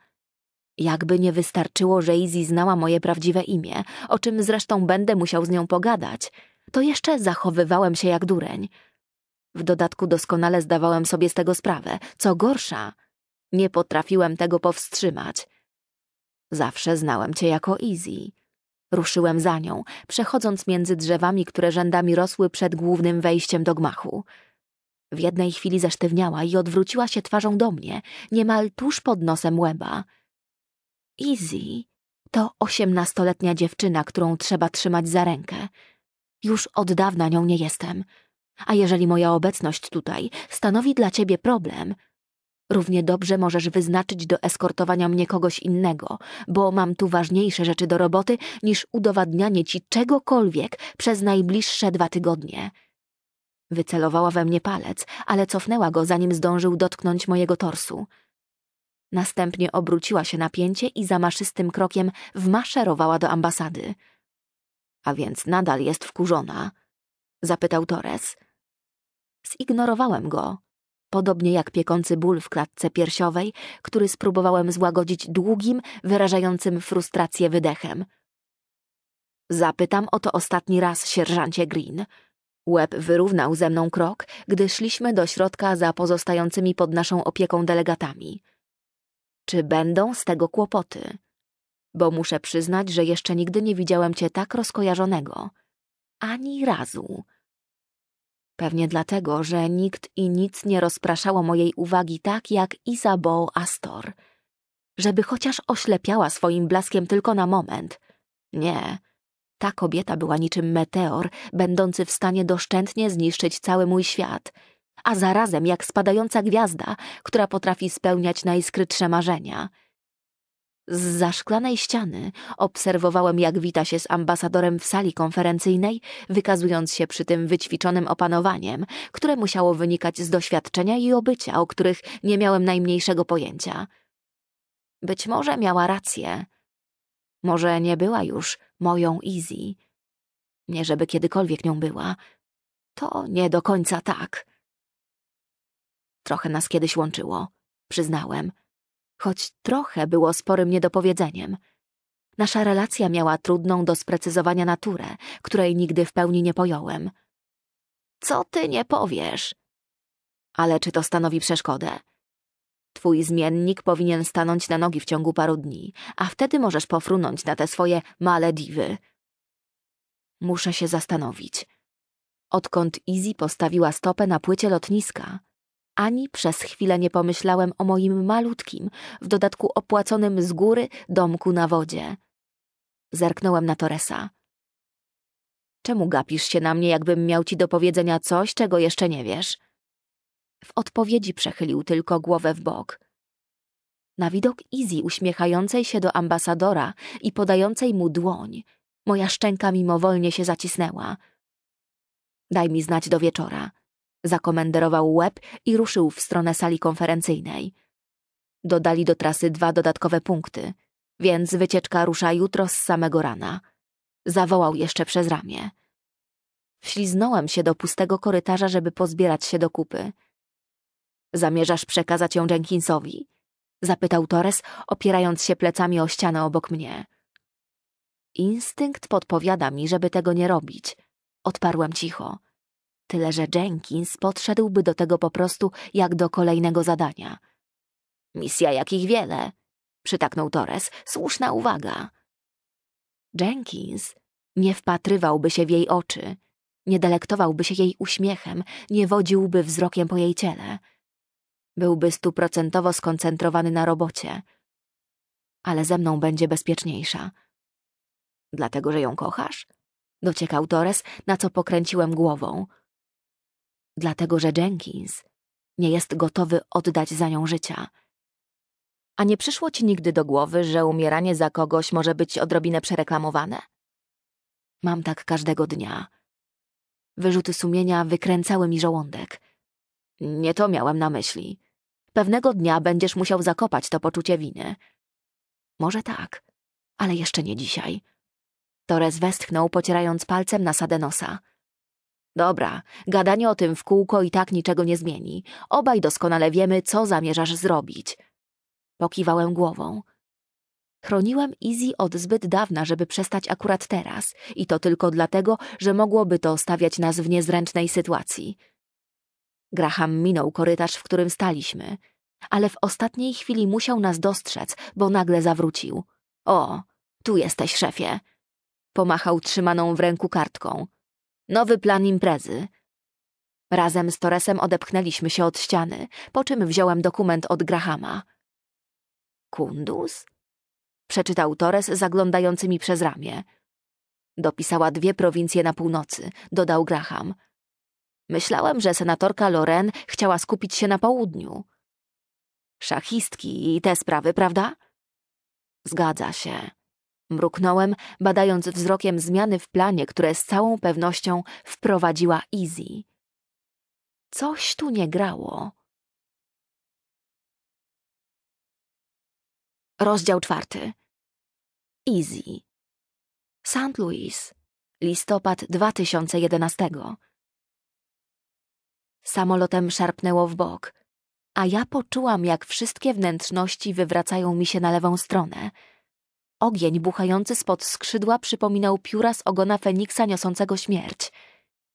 Jakby nie wystarczyło, że Izzy znała moje prawdziwe imię, o czym zresztą będę musiał z nią pogadać, to jeszcze zachowywałem się jak dureń. W dodatku doskonale zdawałem sobie z tego sprawę. Co gorsza, nie potrafiłem tego powstrzymać. Zawsze znałem cię jako Izzy. Ruszyłem za nią, przechodząc między drzewami, które rzędami rosły przed głównym wejściem do gmachu. W jednej chwili zasztywniała i odwróciła się twarzą do mnie, niemal tuż pod nosem łeba. Izzy to osiemnastoletnia dziewczyna, którą trzeba trzymać za rękę. Już od dawna nią nie jestem. A jeżeli moja obecność tutaj stanowi dla ciebie problem, równie dobrze możesz wyznaczyć do eskortowania mnie kogoś innego, bo mam tu ważniejsze rzeczy do roboty niż udowadnianie ci czegokolwiek przez najbliższe dwa tygodnie. Wycelowała we mnie palec, ale cofnęła go, zanim zdążył dotknąć mojego torsu. Następnie obróciła się na pięcie i maszystym krokiem wmaszerowała do ambasady. A więc nadal jest wkurzona? Zapytał Torres. Zignorowałem go, podobnie jak piekący ból w klatce piersiowej, który spróbowałem złagodzić długim, wyrażającym frustrację wydechem. Zapytam o to ostatni raz, sierżancie Green. Łeb wyrównał ze mną krok, gdy szliśmy do środka za pozostającymi pod naszą opieką delegatami. Czy będą z tego kłopoty? Bo muszę przyznać, że jeszcze nigdy nie widziałem cię tak rozkojarzonego. Ani razu. Pewnie dlatego, że nikt i nic nie rozpraszało mojej uwagi tak jak Isabeau Astor. Żeby chociaż oślepiała swoim blaskiem tylko na moment. Nie. Ta kobieta była niczym meteor, będący w stanie doszczętnie zniszczyć cały mój świat – a zarazem jak spadająca gwiazda, która potrafi spełniać najskrytsze marzenia. Z zaszklanej ściany obserwowałem, jak wita się z ambasadorem w sali konferencyjnej, wykazując się przy tym wyćwiczonym opanowaniem, które musiało wynikać z doświadczenia i obycia, o których nie miałem najmniejszego pojęcia. Być może miała rację. Może nie była już moją Izzy. Nie żeby kiedykolwiek nią była. To nie do końca tak. Trochę nas kiedyś łączyło, przyznałem. Choć trochę było sporym niedopowiedzeniem. Nasza relacja miała trudną do sprecyzowania naturę, której nigdy w pełni nie pojąłem. Co ty nie powiesz? Ale czy to stanowi przeszkodę? Twój zmiennik powinien stanąć na nogi w ciągu paru dni, a wtedy możesz pofrunąć na te swoje Malediwy. Muszę się zastanowić. Odkąd Izzy postawiła stopę na płycie lotniska, ani przez chwilę nie pomyślałem o moim malutkim, w dodatku opłaconym z góry, domku na wodzie. Zerknąłem na Torresa. Czemu gapisz się na mnie, jakbym miał ci do powiedzenia coś, czego jeszcze nie wiesz? W odpowiedzi przechylił tylko głowę w bok. Na widok Izzy uśmiechającej się do ambasadora i podającej mu dłoń, moja szczęka mimowolnie się zacisnęła. Daj mi znać do wieczora zakomenderował łeb i ruszył w stronę sali konferencyjnej. Dodali do trasy dwa dodatkowe punkty, więc wycieczka rusza jutro z samego rana. Zawołał jeszcze przez ramię. Wśliznąłem się do pustego korytarza, żeby pozbierać się do kupy. Zamierzasz przekazać ją Jenkinsowi? Zapytał Torres, opierając się plecami o ścianę obok mnie. Instynkt podpowiada mi, żeby tego nie robić. Odparłem cicho. Tyle, że Jenkins podszedłby do tego po prostu jak do kolejnego zadania. Misja jakich wiele, przytaknął Torres. Słuszna uwaga. Jenkins nie wpatrywałby się w jej oczy, nie delektowałby się jej uśmiechem, nie wodziłby wzrokiem po jej ciele. Byłby stuprocentowo skoncentrowany na robocie. Ale ze mną będzie bezpieczniejsza. Dlatego, że ją kochasz? Dociekał Torres, na co pokręciłem głową dlatego że Jenkins nie jest gotowy oddać za nią życia. A nie przyszło ci nigdy do głowy, że umieranie za kogoś może być odrobinę przereklamowane? Mam tak każdego dnia. Wyrzuty sumienia wykręcały mi żołądek. Nie to miałem na myśli. Pewnego dnia będziesz musiał zakopać to poczucie winy. Może tak, ale jeszcze nie dzisiaj. Torres westchnął, pocierając palcem nasadę nosa. Dobra, gadanie o tym w kółko i tak niczego nie zmieni. Obaj doskonale wiemy, co zamierzasz zrobić. Pokiwałem głową. Chroniłem Izzy od zbyt dawna, żeby przestać akurat teraz, i to tylko dlatego, że mogłoby to stawiać nas w niezręcznej sytuacji. Graham minął korytarz, w którym staliśmy, ale w ostatniej chwili musiał nas dostrzec, bo nagle zawrócił. O, tu jesteś, szefie. Pomachał trzymaną w ręku kartką. Nowy plan imprezy. Razem z Torresem odepchnęliśmy się od ściany, po czym wziąłem dokument od Grahama. Kundus? Przeczytał Torres zaglądający mi przez ramię. Dopisała dwie prowincje na północy, dodał Graham. Myślałem, że senatorka Loren chciała skupić się na południu. Szachistki i te sprawy, prawda? Zgadza się. Mruknąłem, badając wzrokiem zmiany w planie, które z całą pewnością wprowadziła Izzy. Coś tu nie grało. Rozdział czwarty. Easy. St. Louis. Listopad 2011. Samolotem szarpnęło w bok, a ja poczułam, jak wszystkie wnętrzności wywracają mi się na lewą stronę – Ogień buchający spod skrzydła przypominał pióra z ogona Feniksa niosącego śmierć.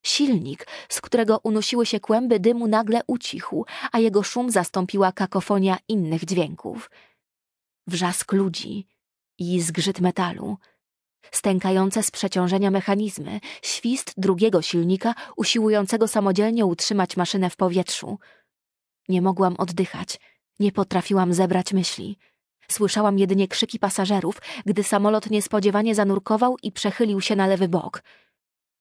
Silnik, z którego unosiły się kłęby dymu, nagle ucichł, a jego szum zastąpiła kakofonia innych dźwięków. Wrzask ludzi i zgrzyt metalu. Stękające z przeciążenia mechanizmy, świst drugiego silnika usiłującego samodzielnie utrzymać maszynę w powietrzu. Nie mogłam oddychać, nie potrafiłam zebrać myśli. Słyszałam jedynie krzyki pasażerów, gdy samolot niespodziewanie zanurkował i przechylił się na lewy bok.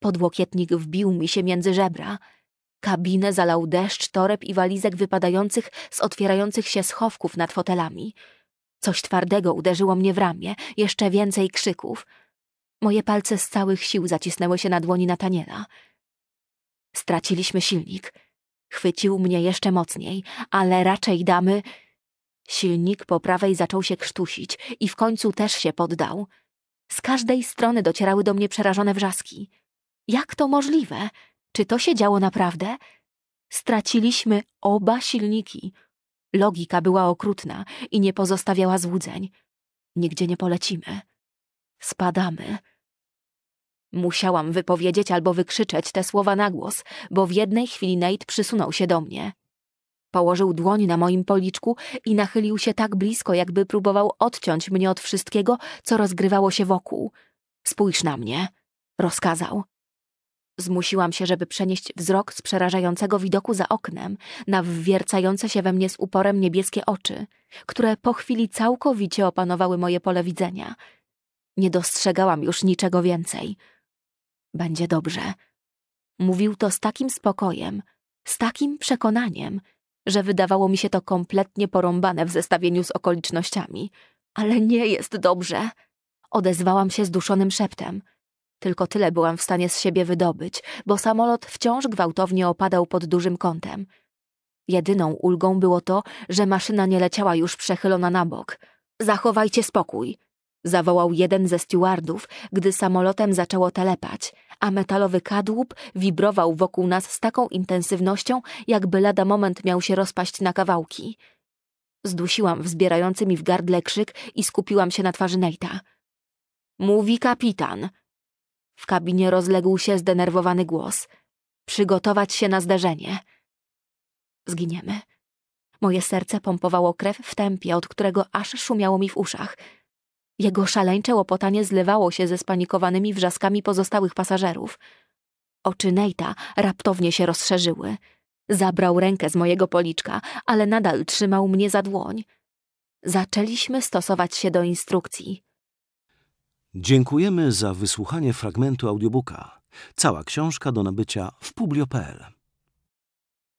Podłokietnik wbił mi się między żebra. Kabinę zalał deszcz, toreb i walizek wypadających z otwierających się schowków nad fotelami. Coś twardego uderzyło mnie w ramię, jeszcze więcej krzyków. Moje palce z całych sił zacisnęły się na dłoni Nataniela. Straciliśmy silnik. Chwycił mnie jeszcze mocniej, ale raczej damy... Silnik po prawej zaczął się krztusić i w końcu też się poddał. Z każdej strony docierały do mnie przerażone wrzaski. Jak to możliwe? Czy to się działo naprawdę? Straciliśmy oba silniki. Logika była okrutna i nie pozostawiała złudzeń. Nigdzie nie polecimy. Spadamy. Musiałam wypowiedzieć albo wykrzyczeć te słowa na głos, bo w jednej chwili Nate przysunął się do mnie. Położył dłoń na moim policzku i nachylił się tak blisko, jakby próbował odciąć mnie od wszystkiego, co rozgrywało się wokół. Spójrz na mnie, rozkazał. Zmusiłam się, żeby przenieść wzrok z przerażającego widoku za oknem na wwiercające się we mnie z uporem niebieskie oczy, które po chwili całkowicie opanowały moje pole widzenia. Nie dostrzegałam już niczego więcej. Będzie dobrze. Mówił to z takim spokojem, z takim przekonaniem, że wydawało mi się to kompletnie porąbane w zestawieniu z okolicznościami. Ale nie jest dobrze. Odezwałam się zduszonym szeptem. Tylko tyle byłam w stanie z siebie wydobyć, bo samolot wciąż gwałtownie opadał pod dużym kątem. Jedyną ulgą było to, że maszyna nie leciała już przechylona na bok. Zachowajcie spokój! zawołał jeden ze stewardów, gdy samolotem zaczęło telepać – a metalowy kadłub wibrował wokół nas z taką intensywnością, jakby lada moment miał się rozpaść na kawałki. Zdusiłam wzbierający mi w gardle krzyk i skupiłam się na twarzy Neita. Mówi kapitan. W kabinie rozległ się zdenerwowany głos. Przygotować się na zderzenie. Zginiemy. Moje serce pompowało krew w tempie, od którego aż szumiało mi w uszach – jego szaleńcze łopotanie zlewało się ze spanikowanymi wrzaskami pozostałych pasażerów. Oczy Neita raptownie się rozszerzyły. Zabrał rękę z mojego policzka, ale nadal trzymał mnie za dłoń. Zaczęliśmy stosować się do instrukcji. Dziękujemy za wysłuchanie fragmentu audiobooka. Cała książka do nabycia w publio.pl.